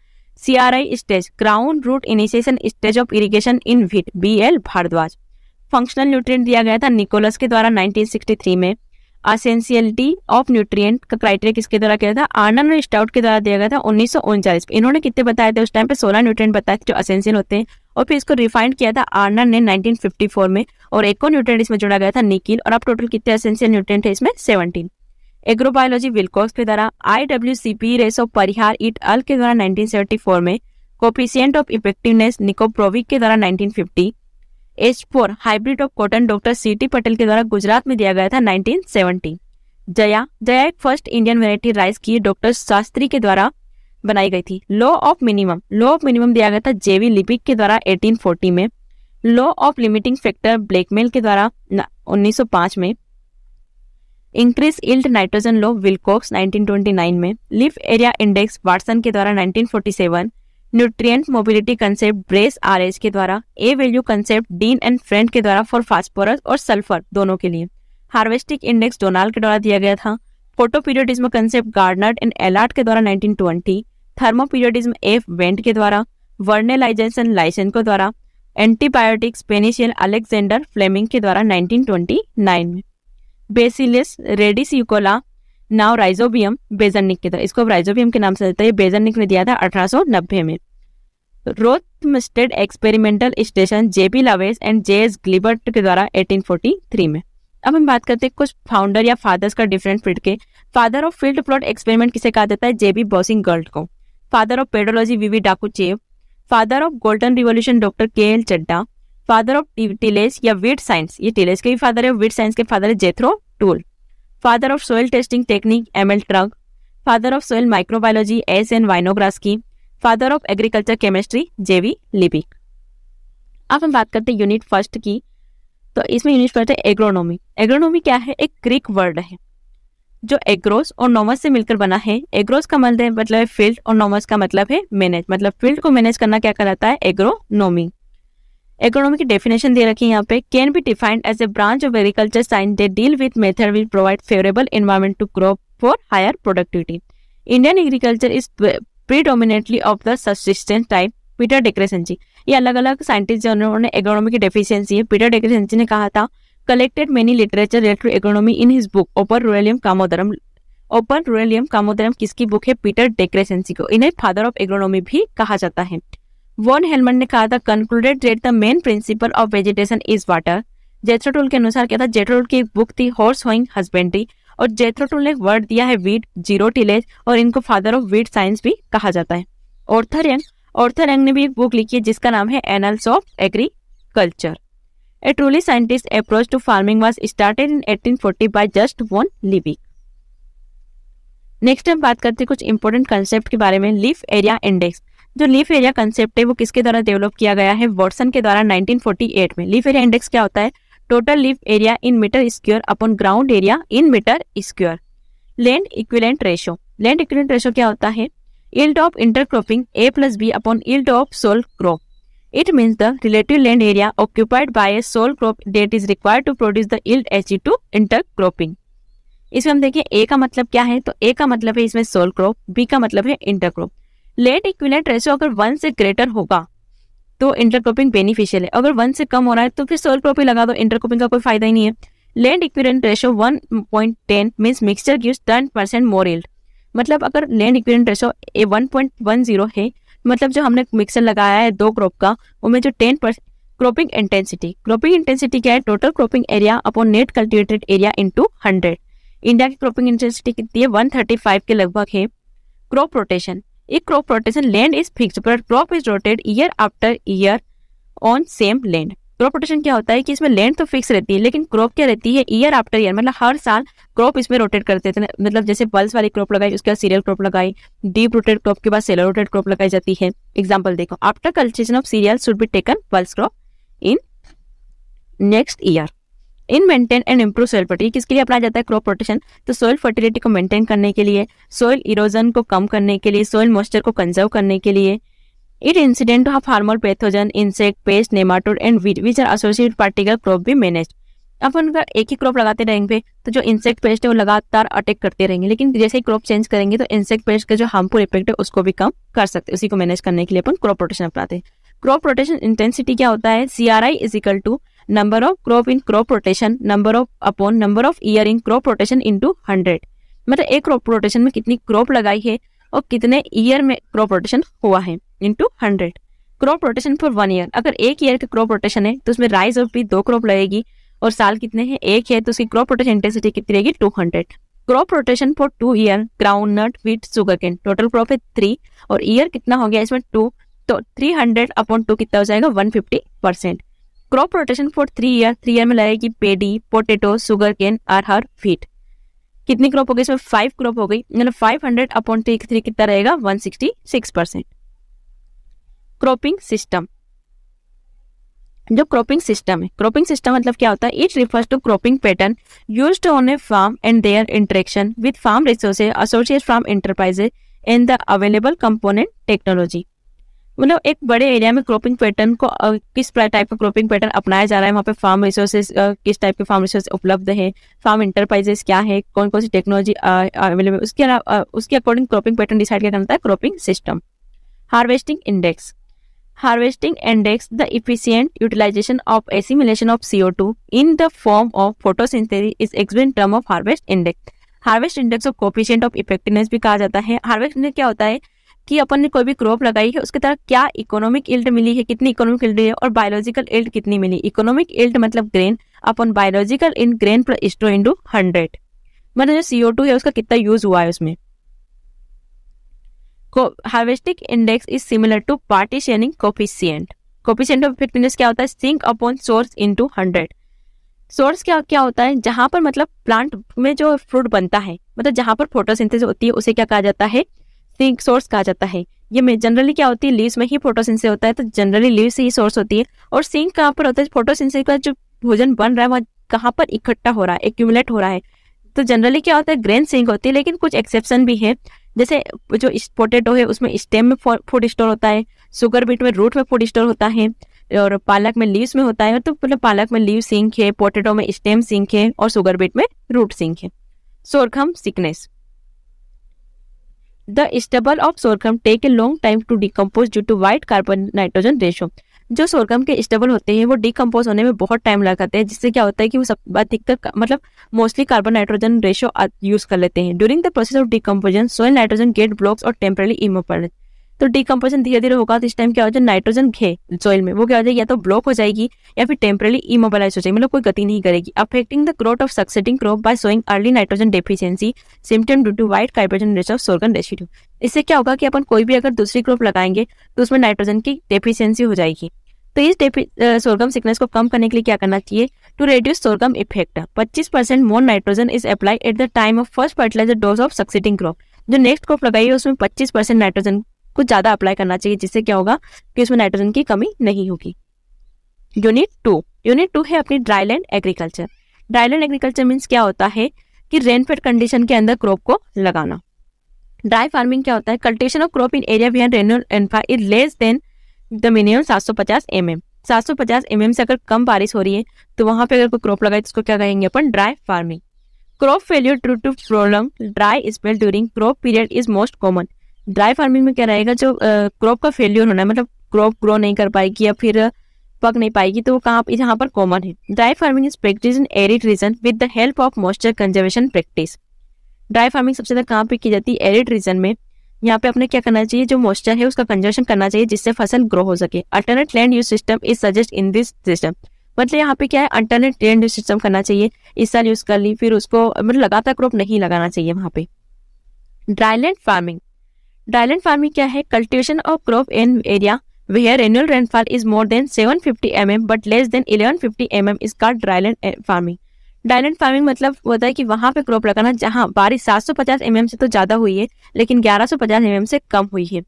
CRI stage ground root initiation stage of irrigation in wheat B L Bhardwaj functional nutrient दिया गया था निकोलस के द्वारा 1963 में असेंशियलिटी ऑफ न्यूट्रिएंट का क्राइटेरिया किसके द्वारा किया था आनंद स्टाउट के द्वारा दिया गया था उन्नीस इन्होंने कितने बताए थे उस टाइम पे सोलह न्यूट्रिएंट बताए थे जो असेंशियल होते हैं और फिर इसको रिफाइंड किया था आर्नर ने 1954 में और एक और न्यूट्रेंट इसमें जोड़ा गया था निकिल और अब टोटल कितने असेंशियल न्यूट्रेंट है इसमें सेवनटीन एग्रोबायोलॉजी विल्कॉक्स के द्वारा I W C P ratio of Parihar et al के द्वारा नाइनटीन सेवेंटी फोर में कोपिशियंट ऑफ इफेक्टिवनेस निकोप्रोविक के द्वारा nineteen fifty H four hybrid of cotton doctor C T Patel के द्वारा गुजरात में दिया गया था नाइनटीन सेवेंटी जया जया एक फर्स्ट इंडियन वेराइटी राइस की डॉक्टर शास्त्री के द्वारा बनाई गई थी law of minimum law of minimum दिया गया था जेवी लिपिक के द्वारा 1840 में law of limiting factor Blackman के द्वारा 1905 में increase yield nitrogen law Wilcox 1929 में लिफ एरिया इंडेक्स वाटसन के द्वारा 1947 nutrient mobility concept Bray's R के द्वारा A value concept Dean and friend के द्वारा फॉर फास्फोरस और सल्फर दोनों के लिए हार्वेस्टिक इंडेक्स डोनाल्ड के द्वारा दिया गया था photo concept Gardner and Allard के द्वारा 1920 थर्मोपीरियोडिज्म एफ वेंट के द्वारा वर्नेलाइजेशन लाइसेंस के द्वारा एंटीबायोटिक पेनिशियल अलेक्जेंडर फ्लेमिंग के द्वारा 1929 में Bacillus radicicola now Rhizobium Beijerinck के द्वारा इसको राइजोबियम के नाम से देते हैं बेजनिक ने दिया था अठारह में Rothamsted experimental station JP Lawes and J S Gilbert के द्वारा 1843 में अब हम बात करते हैं कुछ फाउंडर या फादर्स का डिफरेंट फील्ड के father of field plot experiment किसे कहा जाता है जेबी बॉसिंग गर्ल्ड को father of pedology VV Dokuchaev father of golden revolution doctor K L Chadha father of tillage या वीट साइंस ये टिलेज के भी फादर है वीट साइंस के फादर है Jethro Tull father of soil testing technique M L Truog father of soil microbiology S N की father of agriculture chemistry JV Liebig अब हम बात करते हैं यूनिट फर्स्ट की तो इसमें यूनिट फर्स्ट है एग्रोनॉमी एग्रोनॉमी क्या है एक ग्रीक वर्ड है जो एग्रोस और नोमस से मिलकर बना है एग्रोस मतलब मतलब का मतलब है मतलब फील्ड और नोमस का मतलब है मैनेज मतलब फील्ड को मैनेज करना क्या कहलाता है एग्रोनोमी एग्रोनॉमी की डेफिनेशन दे रखी है यहाँ पे can be defined as a branch of agriculture science they deal with method which provide favourable environment to grow for higher productivity Indian agriculture is predominantly of the subsistence type पीटर जी ये अलग अलग साइंटिस्ट जो उन्होंने agronomy की deficiency है Peter जी ने कहा था collected many literature related to economy in his book Open Ruralium Kamodaram. Open Ruralium Commodorum किसकी बुक है पीटर डेक्रेसेंसी को इन्हें फादर ऑफ एग्रोनॉमी भी कहा जाता है वॉन हेलमन ने कहा था concluded that the main principle of vegetation is water Jethro Tull के अनुसार क्या था जेथ्रोटोल की एक बुक थी हॉर्स होइंग हस्बेंड्री और जेथ्रोटोल ने वर्ड दिया है वीट जीरो टिलेज और इनको फादर ऑफ वीट साइंस भी कहा जाता है ऑर्थर यंग ऑर्थर यंग ने भी एक बुक लिखी है जिसका नाम है annals of agriculture A truly scientist approach to farming was started in 1840 by just one Liebig. Next हम बात करते हैं कुछ इंपॉर्टेंट कंसेप्ट के बारे में लीफ एरिया इंडेक्स जो लीफ एरिया कंसेप्ट है वो किसके द्वारा डेवलप किया गया है वॉटसन के द्वारा 1948 में लीफ एरिया इंडेक्स क्या होता है total leaf area in metre square upon ground area in metre square land equivalent ratio land equivalent ratio क्या होता है yield of intercropping A plus B upon yield of sole crop It means the relative land area occupied by a sole crop that is required to produce the yield as e intercropping. इसमें हम देखें ए का मतलब क्या है तो ए का मतलब है इसमें सोल क्रॉप बी का मतलब है इंटरक्रॉप लैंड इक्विलेंट रेशो अगर वन से ग्रेटर होगा तो इंटरक्रॉपिंग बेनिफिशियल है अगर वन से कम हो रहा है तो फिर सोल क्रॉप ही लगा दो इंटरक्रॉपिंग का कोई फायदा ही नहीं है land equivalent ratio one point ten means mixture gives ten percent more yield मतलब अगर land equivalent ratio A one point one zero है मतलब जो हमने मिक्सर लगाया है दो क्रॉप का उनमें जो ten cropping intensity cropping intensity क्या है total cropping area upon net cultivated area into hundred India की क्रॉपिंग इंटेंसिटी कितनी है वन थर्टी फाइव के लगभग है क्रॉप रोटेशन एक crop rotation land is fix but crop is rotated year after year on same land crop rotation क्या होता है कि इसमें लेंथ तो फिक्स रहती है लेकिन क्रॉप क्या रहती है ईयर आफ्टर ईयर मतलब हर साल क्रॉप इसमें रोटेट करते थे मतलब जैसे पल्स वाली क्रॉप लगाई उसके बाद सीरियल क्रॉप लगाई डीप रोटेड क्रॉप के बाद सेलर रोटेड क्रॉप लगाई जाती है एग्जाम्पल देखो after cultivation of cereal should be taken pulse crop in next year in maintain and improve soil fertility किसके लिए अपनाया जाता है क्रॉप रोटेशन तो सोइल फर्टिलिटी को मेंटेन करने के लिए सोयल इरोजन को कम करने के लिए सोइल मॉइस्चर को कंजर्व करने के लिए it incident to have harmful pathogen, pest pest, nematode and weed, which are associated particle crop भी मैनेज अपन अगर एक ही क्रॉप लगाते रहेंगे तो जो इंसेक्ट पेस्ट है वो लगातार अटैक करते रहेंगे लेकिन जैसे ही क्रॉप चेंज करेंगे तो इंसेक्ट पेस्ट का जो हार्मफुल इफेक्ट है उसको भी कम कर सकते हैं उसी को मैनेज करने के लिए अपन क्रॉप रोटेशन अपनाते हैं क्रॉप रोटेशन इंटेंसिटी क्या होता है C R I is equal to number of crop in crop rotation number of upon number of year in crop rotation to hundred मतलब एक क्रॉप रोटेशन में कितनी क्रॉप लगाई है और कितने ईयर में क्रॉप रोटेशन हुआ है into hundred crop rotation for one year अगर एक ईयर का क्रॉप रोटेशन है तो उसमें राइस और भी दो क्रॉप लगेगी और साल कितने हैं एक है तो उसकी क्रॉप रोटेशन इंटेंसिटी कितनी रहेगी two hundred crop rotation for two year groundnut wheat sugarcane total crop है थ्री और ईयर कितना हो गया इसमें टू तो थ्री हंड्रेड अपॉन टू कितना हो जाएगा one fifty percent crop rotation for three year three year में लगेगी paddy potato sugarcane arhar wheat कितनी क्रॉप हो गई इसमें फाइव क्रॉप हो गई मतलब five hundred upon three three कितना रहेगा one sixty six percent cropping system जो क्रॉपिंग सिस्टम है क्रॉपिंग सिस्टम मतलब क्या होता है it refers to cropping pattern use on a farm and their interaction with farm resources associate farm enterprises and the available component technology मतलब एक बड़े area में क्रॉपिंग पैटर्न को किस टाइप का क्रॉपिंग पैटर्न अपनाया जा रहा है वहाँ पे फार्म रिसोर्सेज किस टाइप के फार्म रिसोर्स उपलब्ध है फार्म इंटरप्राइजेस क्या है कौन कौन सी टेक्नोलॉजी अवेलेबल उसके अलावा उसके अकॉर्डिंग क्रॉपिंग पैटर्न डिसाइड किया जाता है cropping system harvesting index harvesting index the efficient utilization of assimilation of CO two in the form of photosynthesis is explain term of harvest index harvest index of coefficient of effectiveness भी कहा जाता है harvest index क्या होता है कि अपन ने कोई भी क्रॉप लगाई है उसके तरह क्या इकोनॉमिक इल्ड मिली है कितनी इकोनॉमिक इल्ड है और बायोलॉजिकल इल्ड कितनी मिली इकोनॉमिक इल्ड मतलब ग्रेन अपन biological in grain plus straw into hundred मतलब जो सीओ टू है उसका कितना यूज हुआ है उसमें harvesting index is similar to partitioning coefficient coefficient of effectiveness क्या होता है sink upon source into hundred source क्या क्या होता है जहां पर मतलब प्लांट में जो फ्रूट बनता है मतलब जहां पर फोटोसिंथेसिस होती है उसे क्या कहा जाता है सिंक सोर्स कहा जाता है ये में जनरली क्या होती है लीव्स में ही फोटोसिंथेसिस होता है तो जनरली लीव से ही सोर्स होती है और सिंक कहाँ पर होता है फोटोसिंथेसिस का जो भोजन बन रहा है वहाँ कहाँ पर इकट्ठा हो रहा है एक्यूमुलेट हो रहा है तो जनरली क्या होता है ग्रेन सिंक होती है लेकिन कुछ एक्सेप्शन भी है जैसे जो पोटेटो है उसमें स्टेम में फूड स्टोर होता है शुगर बीट में रूट में फूड स्टोर होता है और पालक में लीव्स में होता है तो मतलब पालक में लीव सिंक है पोटेटो में स्टेम सिंक है और शुगर बीट में रूट सिंक है sorghum sickness the stubble of sorghum take a long time to decompose due to wide carbon nitrogen ratio जो सोरकम के स्टेबल होते हैं वो डिकम्पोज होने में बहुत टाइम लगाते हैं जिससे क्या होता है कि वो सब अधिकतर मतलब mostly carbon nitrogen ratio use कर लेते हैं during the process of decomposition soil nitrogen get blocks और टेम्परली इमोपर्ट तो डिकम्पोजन धीरे धीरे होगा तो इस टाइम क्या हो जाए नाइट्रोजन घे सॉइल में वो क्या हो जाए या तो ब्लॉक हो जाएगी या फिर टेम्परली इमोबलाइज हो जाएगी मतलब कोई गति नहीं करेगी affecting the growth of succeeding crop by sowing early nitrogen deficiency symptom due to wide carbon nitrogen ratio of sorghum residue इससे क्या होगा कि अपन कोई भी अगर दूसरी क्रॉप लगाएंगे तो उसमें नाइट्रोजन की डेफिशियंसी हो जाएगी तो इस सोर्गम सिकनेस को कम करने के लिए क्या करना चाहिए to reduce sorghum effect 25 percent more nitrogen is apply at the time of first fertilizer dose of succeeding crop जो नेक्स्ट क्रॉप लगाई है उसमें 25 परसेंट नाइट्रोजन कुछ ज़्यादा अप्लाई करना चाहिए जिससे क्या होगा कि उसमें नाइट्रोजन की कमी नहीं होगी यूनिट टू यूनिट टू है अपनी dryland agriculture dryland agriculture means क्या होता है कि रेनफेड कंडीशन के अंदर क्रॉप को लगाना ड्राई फार्मिंग क्या होता है cultivation of crop in area बिहार annual rainfall is less than the minimum सात सात सौ पचास एम एम सौ पचास एम एम से अगर कम बारिश हो रही है तो वहां पे अगर कोई क्रॉप लगाए तो उसको क्या कहेंगे अपन dry farming crop failure due to problem dry spell during crop period is most common dry farming में क्या रहेगा जो क्रॉप का फेल्योर होना है मतलब क्रॉप ग्रो नहीं कर पाएगी या फिर पक नहीं पाएगी तो वो कहाँ यहाँ पर कॉमन है dry farming is practice in arid region with the help of moisture conservation practice dry farming सबसे ज्यादा कहाँ पर की जाती है एरिड रीजन में यहाँ पे अपने क्या करना चाहिए जो मॉइस्चर है उसका कंजर्वेशन करना चाहिए जिससे फसल ग्रो हो सके alternate land use system is suggest in this system मतलब यहाँ पे क्या है अल्टरनेट लैंड यूज सिस्टम करना चाहिए इस साल यूज कर ली फिर उसको मतलब लगातार क्रॉप नहीं लगाना चाहिए वहाँ पे dry land farming dryland farming क्या है cultivation of crop in area where annual rainfall is more than 750 fifty mm, but less than 1150 fifty M M is का ड्राइलैंड फार्मिंग डायलैंड फार्मिंग मतलब होता है कि वहां पे क्रॉप लगाना जहां बारिश 750 एम mm से तो ज्यादा हुई है लेकिन 1150 एम mm से कम हुई है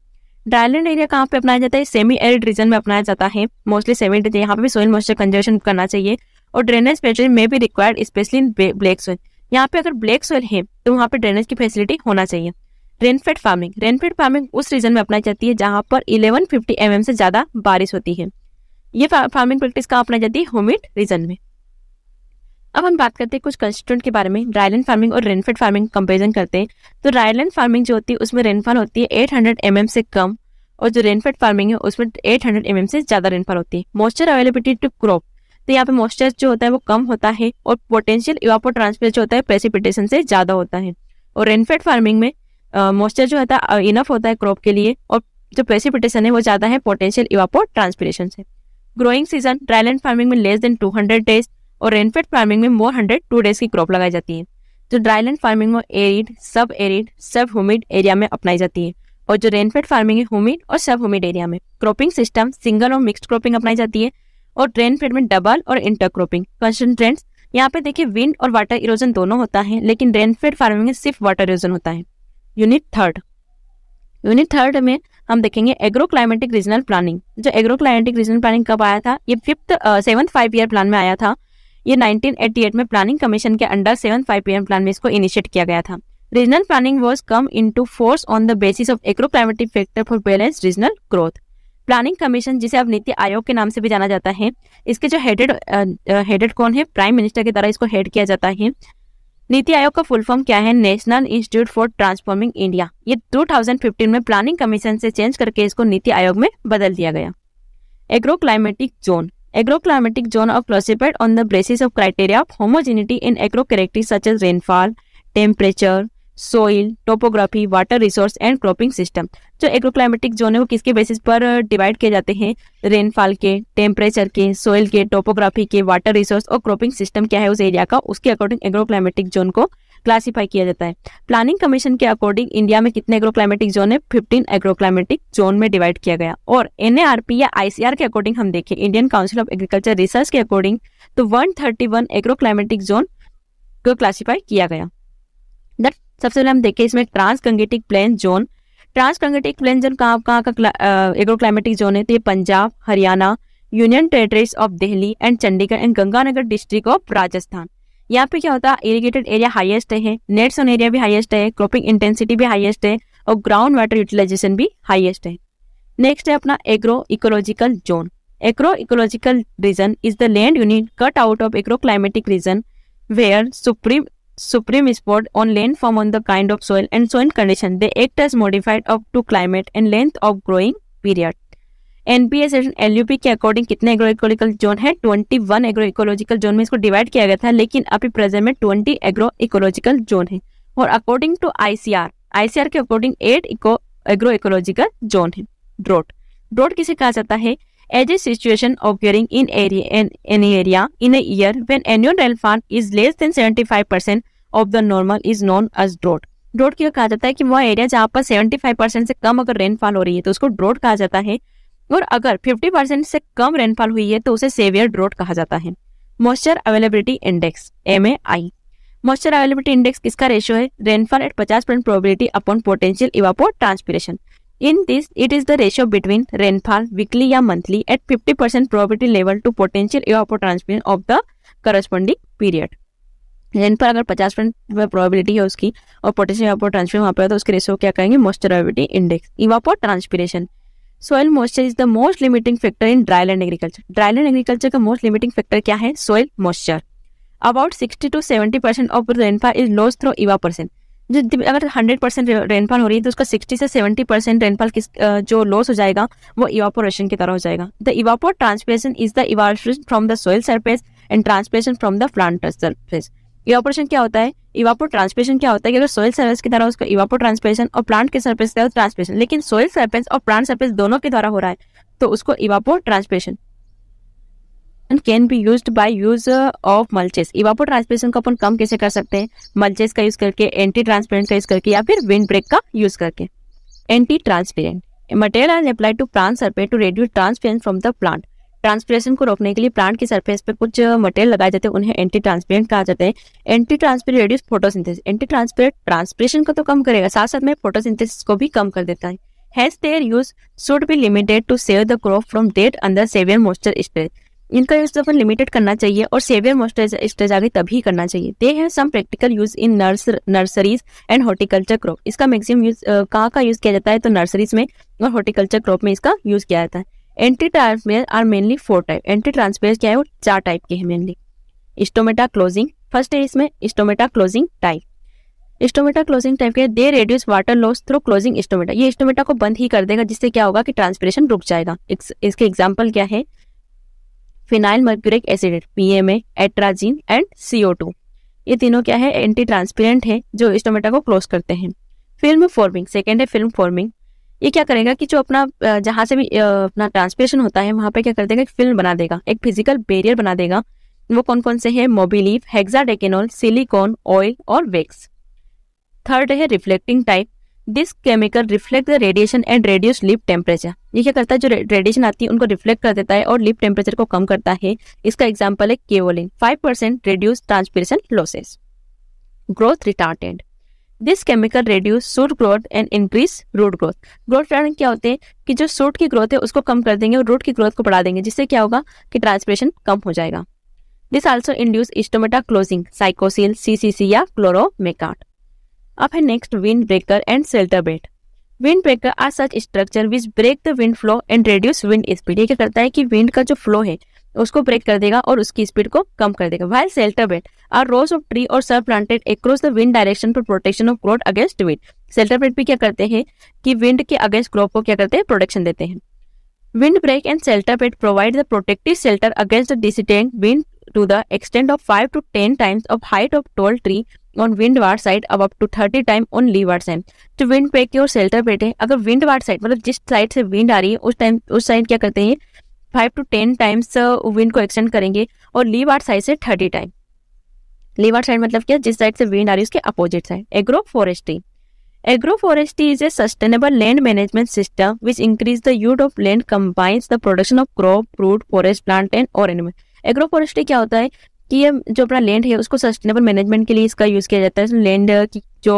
ड्राईलैंड एरिया कहाँ पे अपनाया जाता है सेमी एरिड रीजन में अपनाया जाता है मोस्टली सेमी यहाँ पे भी सोइल मॉइस्चर कंजर्वेशन करना चाहिए और ड्रेनेज फैसिलिटी में भी required specially in black soil यहाँ पे अगर ब्लैक सोइल है तो वहाँ पे ड्रेनेज की फैसिलिटी होना चाहिए रेनफेड फार्मिंग रेनफेड फार्मिंग उस रीजन में अपनाई जाती है जहां पर 1150 फिफ्टी mm से ज़्यादा बारिश होती है ये फार्मिंग प्रैक्टिस कहाँ अपनाई जाती है होमिट रीजन में अब हम बात करते हैं कुछ कंस्टिट्यूंट के बारे में ड्राईलैंड फार्मिंग और रेनफेड फार्मिंग कंपेरिजन करते हैं तो ड्राईलैंड फार्मिंग जो होती है उसमें रेनफॉल होती है एट हंड्रेड एम से कम और जो रेनफेड फार्मिंग है उसमें एट हंड्रेड एम से ज़्यादा रेनफॉल होती है मॉइस्चर अवेलेबिलिटी टू क्रॉप तो यहाँ पे मॉइस्चर जो होता है वो कम होता है और पोटेंशियल इवापो ट्रांसफर जो होता है प्रेसिपिटेशन से ज़्यादा होता है और रेनफेड फार्मिंग में मॉइस्चर जो होता है इनफ होता है क्रॉप के लिए और जो प्रेसिपिटेशन है वो ज़्यादा है पोटेंशियल इवापो ट्रांसपीरेशन से ग्रोइंग सीजन ड्राईलैंड फार्मिंग में less than two hundred days और रेनफेड फार्मिंग में मोर हंड्रेड टू डेज की क्रॉप लगाई जाती है जो ड्राईलैंड फार्मिंग वो arid sub arid sub humid area में अपनाई जाती है और जो रेनफेड फार्मिंग है हुमिड और सब हुमिड एरिया में क्रॉपिंग सिस्टम सिंगल और मिक्सड क्रॉपिंग अपनाई जाती है और रेनफेड में डबल और इंटर क्रॉपिंग कंसनट्रेंट्स यहाँ पे देखिए विंड और वाटर इरोजन दोनों होता है लेकिन रेनफेड फार्मिंग में सिर्फ वाटर इरोजन होता है यूनिट थर्ड यूनिट थर्ड में हम देखेंगे एग्रो क्लाइमेटिक रीजनल प्लानिंग जो एग्रो क्लाइमेटिक रीजनल प्लानिंग कब आया था ये fifth seventh five year plan में आया था ये 1988 में प्लानिंग कमीशन के under seven five P plan में इसको इनिशिएट किया गया था regional planning was come into force on the basis of agro climatic factor for balance regional growth planning commission जिसे अब नीति आयोग के नाम से भी जाना जाता है इसके जो हेडेड हेडेड कौन है प्राइम मिनिस्टर के द्वारा इसको हेड किया जाता है नीति आयोग का फुल फॉर्म क्या है National Institute for Transforming India ये 2015 में प्लानिंग कमीशन से चेंज करके इसको नीति आयोग में बदल दिया गया agro climatic zone agro climatic zone of classified on the basis of criteria of homogeneity in agro corrective such as rainfall temperature soil topography water resource and cropping system जो एग्रोक्लाइमेटिक जोन है वो किसके basis पर divide किए जाते हैं rainfall के temperature के सोइल के टोपोग्राफी के वाटर रिसोर्स और क्रॉपिंग सिस्टम क्या है उस एरिया का उसके अकॉर्डिंग एग्रोक्लाइमेटिक जोन को क्लासिफाई किया जाता है प्लानिंग कमीशन के अकॉर्डिंग इंडिया में कितने एग्रोक्लाइमेटिक जोन है फिफ्टीन एग्रोक्लाइमेटिक जोन में डिवाइड किया गया और एन या आईसीआर के अकॉर्डिंग हम देखें Indian Council of Agriculture Research के अकॉर्डिंग तो वन एग्रोक्लाइमेटिक जोन को क्लासीफाई किया गया दैट सबसे पहले हम देखें इसमें trans Gangetic plain zone trans Gangetic plain zone कहाँ कहाँ का एग्रो क्लाइमेटिक जोन है तो ये Punjab Haryana union territories of Delhi and Chandigarh and Ganganagar district of Rajasthan यहाँ पे क्या होता है इरीगेटेड एरिया हाइएस्ट है नेट सोन एरिया भी हाइएस्ट है क्रॉपिंग इंटेंसिटी भी हाइएस्ट है और ग्राउंड वाटर यूटिलाइजेशन भी हाइएस्ट है नेक्स्ट है अपना agro ecological zone agro ecological region is the land unit cut out of agro climatic region where supreme supreme spot on land form on the kind of soil and soil condition. They act as modified up to climate and length of growing period. NPA session LUP के according कितने agro ecological zone है 21 agro ecological zone में इसको divide किया गया था लेकिन अभी प्रेजेंट में ट्वेंटी एग्रो इकोलॉजिकल जोन है और अकॉर्डिंग टू आईसीआर आईसीआर के according eight eco agro ecological zone है ड्रोट ड्रोट किसे कहा जाता है as a situation offering in area in area in air when when annual is less than seventy five percent of the normal is known as drought drought क्यों कहा जाता है कि वह एरिया जहाँ पर सेवेंटी फाइव परसेंट से कम अगर रेनफॉल हो रही है तो उसको ड्रोट कहा जाता है और अगर फिफ्टी परसेंट से कम रेनफॉल हुई है तो उसे सेवियर ड्रोट कहा जाता है moisture availability index M A I moisture availability index किसका रेशियो है रेनफॉल एट पचास percent probability upon potential evapotranspiration in this it is the ratio between rainfall weekly या monthly at fifty percent probability level to potential evapotranspiration of the corresponding period लेन पर अगर पचास percent probability है उसकी और potassium वापो transfer वहाँ पर तो उसके रेशो क्या कहेंगे moisture availability index evapotranspiration soil moisture is the most limiting factor in dry land agriculture dry land agriculture का मोस्ट लिमिटिंग फैक्टर क्या है soil moisture about sixty to seventy percent of rainfall is loss through इवा percent जो अगर hundred percent rainfall हो रही है तो उसका सिक्सटी से सेवेंटी परसेंट रेनफॉल किस जो लॉस हो जाएगा वो इवापोरेशन की तरह हो जाएगा the evapotranspiration is the evaporation from the soil surface and transpiration from the plant surface evaporation क्या होता है इवापो ट्रांसपेशन क्या होता है अगर सोयल सर्फेस के द्वारा उसको इवापो ट्रांसपेशन और प्लांट के सर्फेस के तरह ट्रांसपेशन लेकिन सोयल सर्फेस और प्लांट सर्फेस दोनों के द्वारा हो रहा है तो उसको evapotranspiration and can be use by use of mulches evapotranspiration को अपन कम कैसे कर सकते हैं मल्चेस का यूज करके एंटी ट्रांसपेरेंट का यूज करके या फिर विंड ब्रेक का यूज करके anti transparent material and apply to plant surface to reduce transparent from the plant transpiration को रोकने के लिए प्लांट की सरफेस पर कुछ मटेरियल लगाए जाते हैं उन्हें एंटी ट्रांसपेरेंट कहा जाता है anti transparent reduce photosynthesis anti transparent transpiration को तो कम करेगा साथ साथ में फोटोसिंथेसिस को भी कम कर देता है has their use should be limited to save the crop from death under severe moisture stress इनका यूज तो अपन लिमिटेड करना चाहिए और सेवियर मॉइस्चर स्ट्रेज आगे तभी करना चाहिए they have some practical use in nurseries and horticulture crop इसका मैक्सिमम यूज कहाँ का यूज किया जाता है तो नर्सरीज में और हॉर्टिकल्चर क्रॉप में इसका यूज किया जाता है anti transpirant are mainly four type anti transpirant क्या है वो चार टाइप के हैं मेनली स्टोमेटा क्लोजिंग फर्स्ट है इसमें stomata closing type stomata closing type के they reduce water loss through closing stomata ये स्टोमेटा को बंद ही कर देगा जिससे क्या होगा कि ट्रांसपिरेशन रुक जाएगा इसके एग्जाम्पल क्या है phenyl mercuric acid P PMA atrazine and CO two ये तीनों क्या है एंटी ट्रांसपेरेंट है जो स्टोमेटा को क्लोज करते हैं फिल्म फॉर्मिंग सेकेंड है फिल्म फॉर्मिंग ये क्या करेगा कि जो अपना जहां से भी अपना ट्रांसपेरेशन होता है वहां पे क्या कर देगा एक फिल्म बना देगा एक फिजिकल बेरियर बना देगा वो कौन कौन से है मोबिलीफ हेक्साडेकेनोल सिलिकॉन ऑयल और वेक्स थर्ड है reflecting type this chemical reflect the radiation and reduce leaf temperature ये क्या करता है जो रेडिएशन आती है उनको रिफ्लेक्ट कर देता है और लिप टेम्परेचर को कम करता है इसका एग्जाम्पल है kaolin five percent reduce transpiration losses growth retarded this chemical reduce shoot growth and increase root growth growth plan क्या होते हैं कि जो सूट की ग्रोथ है उसको कम कर देंगे और रूट की ग्रोथ को बढ़ा देंगे जिससे क्या होगा कि ट्रांसप्रेशन कम हो जाएगा this also induce stomata closing cycocel CCC या क्लोरोमेकाट अब है next wind breaker and shelter belt wind breaker are such structure which break the wind flow and reduce wind speed ये क्या करता है कि विंड का जो फ्लो है उसको ब्रेक कर देगा और उसकी स्पीड को कम कर देगा while shelter belt are rows of tree or sir planted across the wind direction for protection of growth against wind shelter plate भी क्या करते हैं कि विंड के अगेंस्ट क्रॉप को क्या करते हैं प्रोटेक्शन देते हैं wind break and shelter plate provide the protective shelter against the dissident wind to the extend of five to ten times of height of tall tree on windward side अब up to thirty time on leeward side तो wind break की और shelter plate है अगर wind windward side मतलब जिस side से wind आ रही है उस टाइम उस साइड क्या करते हैं five to ten times wind को एक्सटेंड करेंगे और ली वार साइड से थर्टी टाइम लेवर साइड मतलब क्या जिस साइड से विंड आ रही है उसके opposite side agro forestry agro forestry is a sustainable land management system which increase the use of land combines the production of crop fruit forest plant and or animal agro forestry क्या होता है कि ये जो अपना land है उसको sustainable management के लिए इसका यूज़ किया जाता है लैंड की जो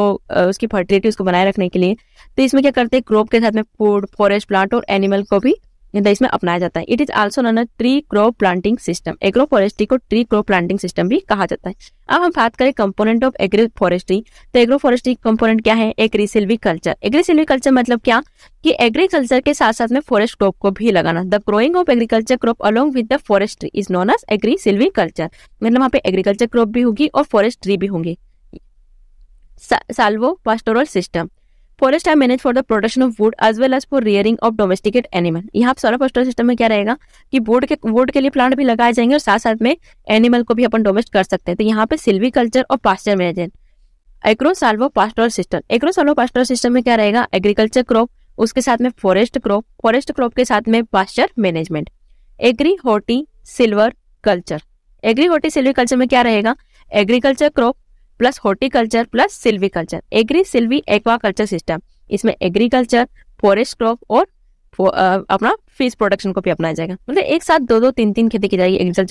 उसकी फर्टिलिटी उसको बनाए रखने के लिए तो इसमें क्या करते हैं क्रॉप के साथ में फूड फॉरेस्ट प्लांट और एनिमल को भी देश अपनाया जाता है it is also known tree crop planting system agro forestry को ट्री क्रॉप प्लांटिंग सिस्टम भी कहा जाता है अब हम बात करें कंपोनेंट ऑफ एग्री फॉरेस्ट्री तो एग्रो फॉरेस्ट्री कंपोनेंट क्या है एग्री सिल्वीकल्चर एग्री कल्चर मतलब क्या कि एग्रीकल्चर के साथ साथ में फॉरेस्ट क्रॉप को भी लगाना the growing of agriculture crop along with the forestry is known as agri silviculture मतलब वहाँ पे एग्रीकल्चर क्रॉप भी होगी और फॉरेस्ट ट्री भी सा, silvo pastoral system forest are manage for the production of wood as well as for rearing of domesticate animal यहाँ silvo postal system में क्या रहेगा कि वोड के वोड के लिए प्लांट भी लगाए जाएंगे और साथ साथ में एनिमल को भी अपन डोमेस्ट कर सकते हैं तो यहाँ पे सिल्वीकल्चर और pasture management agro silvo pastoral system agro silvo pastoral system में क्या रहेगा एग्रीकल्चर क्रॉप उसके साथ में फॉरेस्ट क्रॉप फॉरेस्ट क्रॉप के साथ में pasture management agri horti silvi culture agri horti silvi culture में क्या रहेगा agriculture crop plus horticulture plus silviculture agri silvi aquaculture system इसमें एग्रीकल्चर फॉरेस्ट क्रॉप और अपना फिश प्रोडक्शन को भी अपनाया जाएगा मतलब एक साथ दो दो तीन तीन खेती की जाएगी एग्रीकल्चर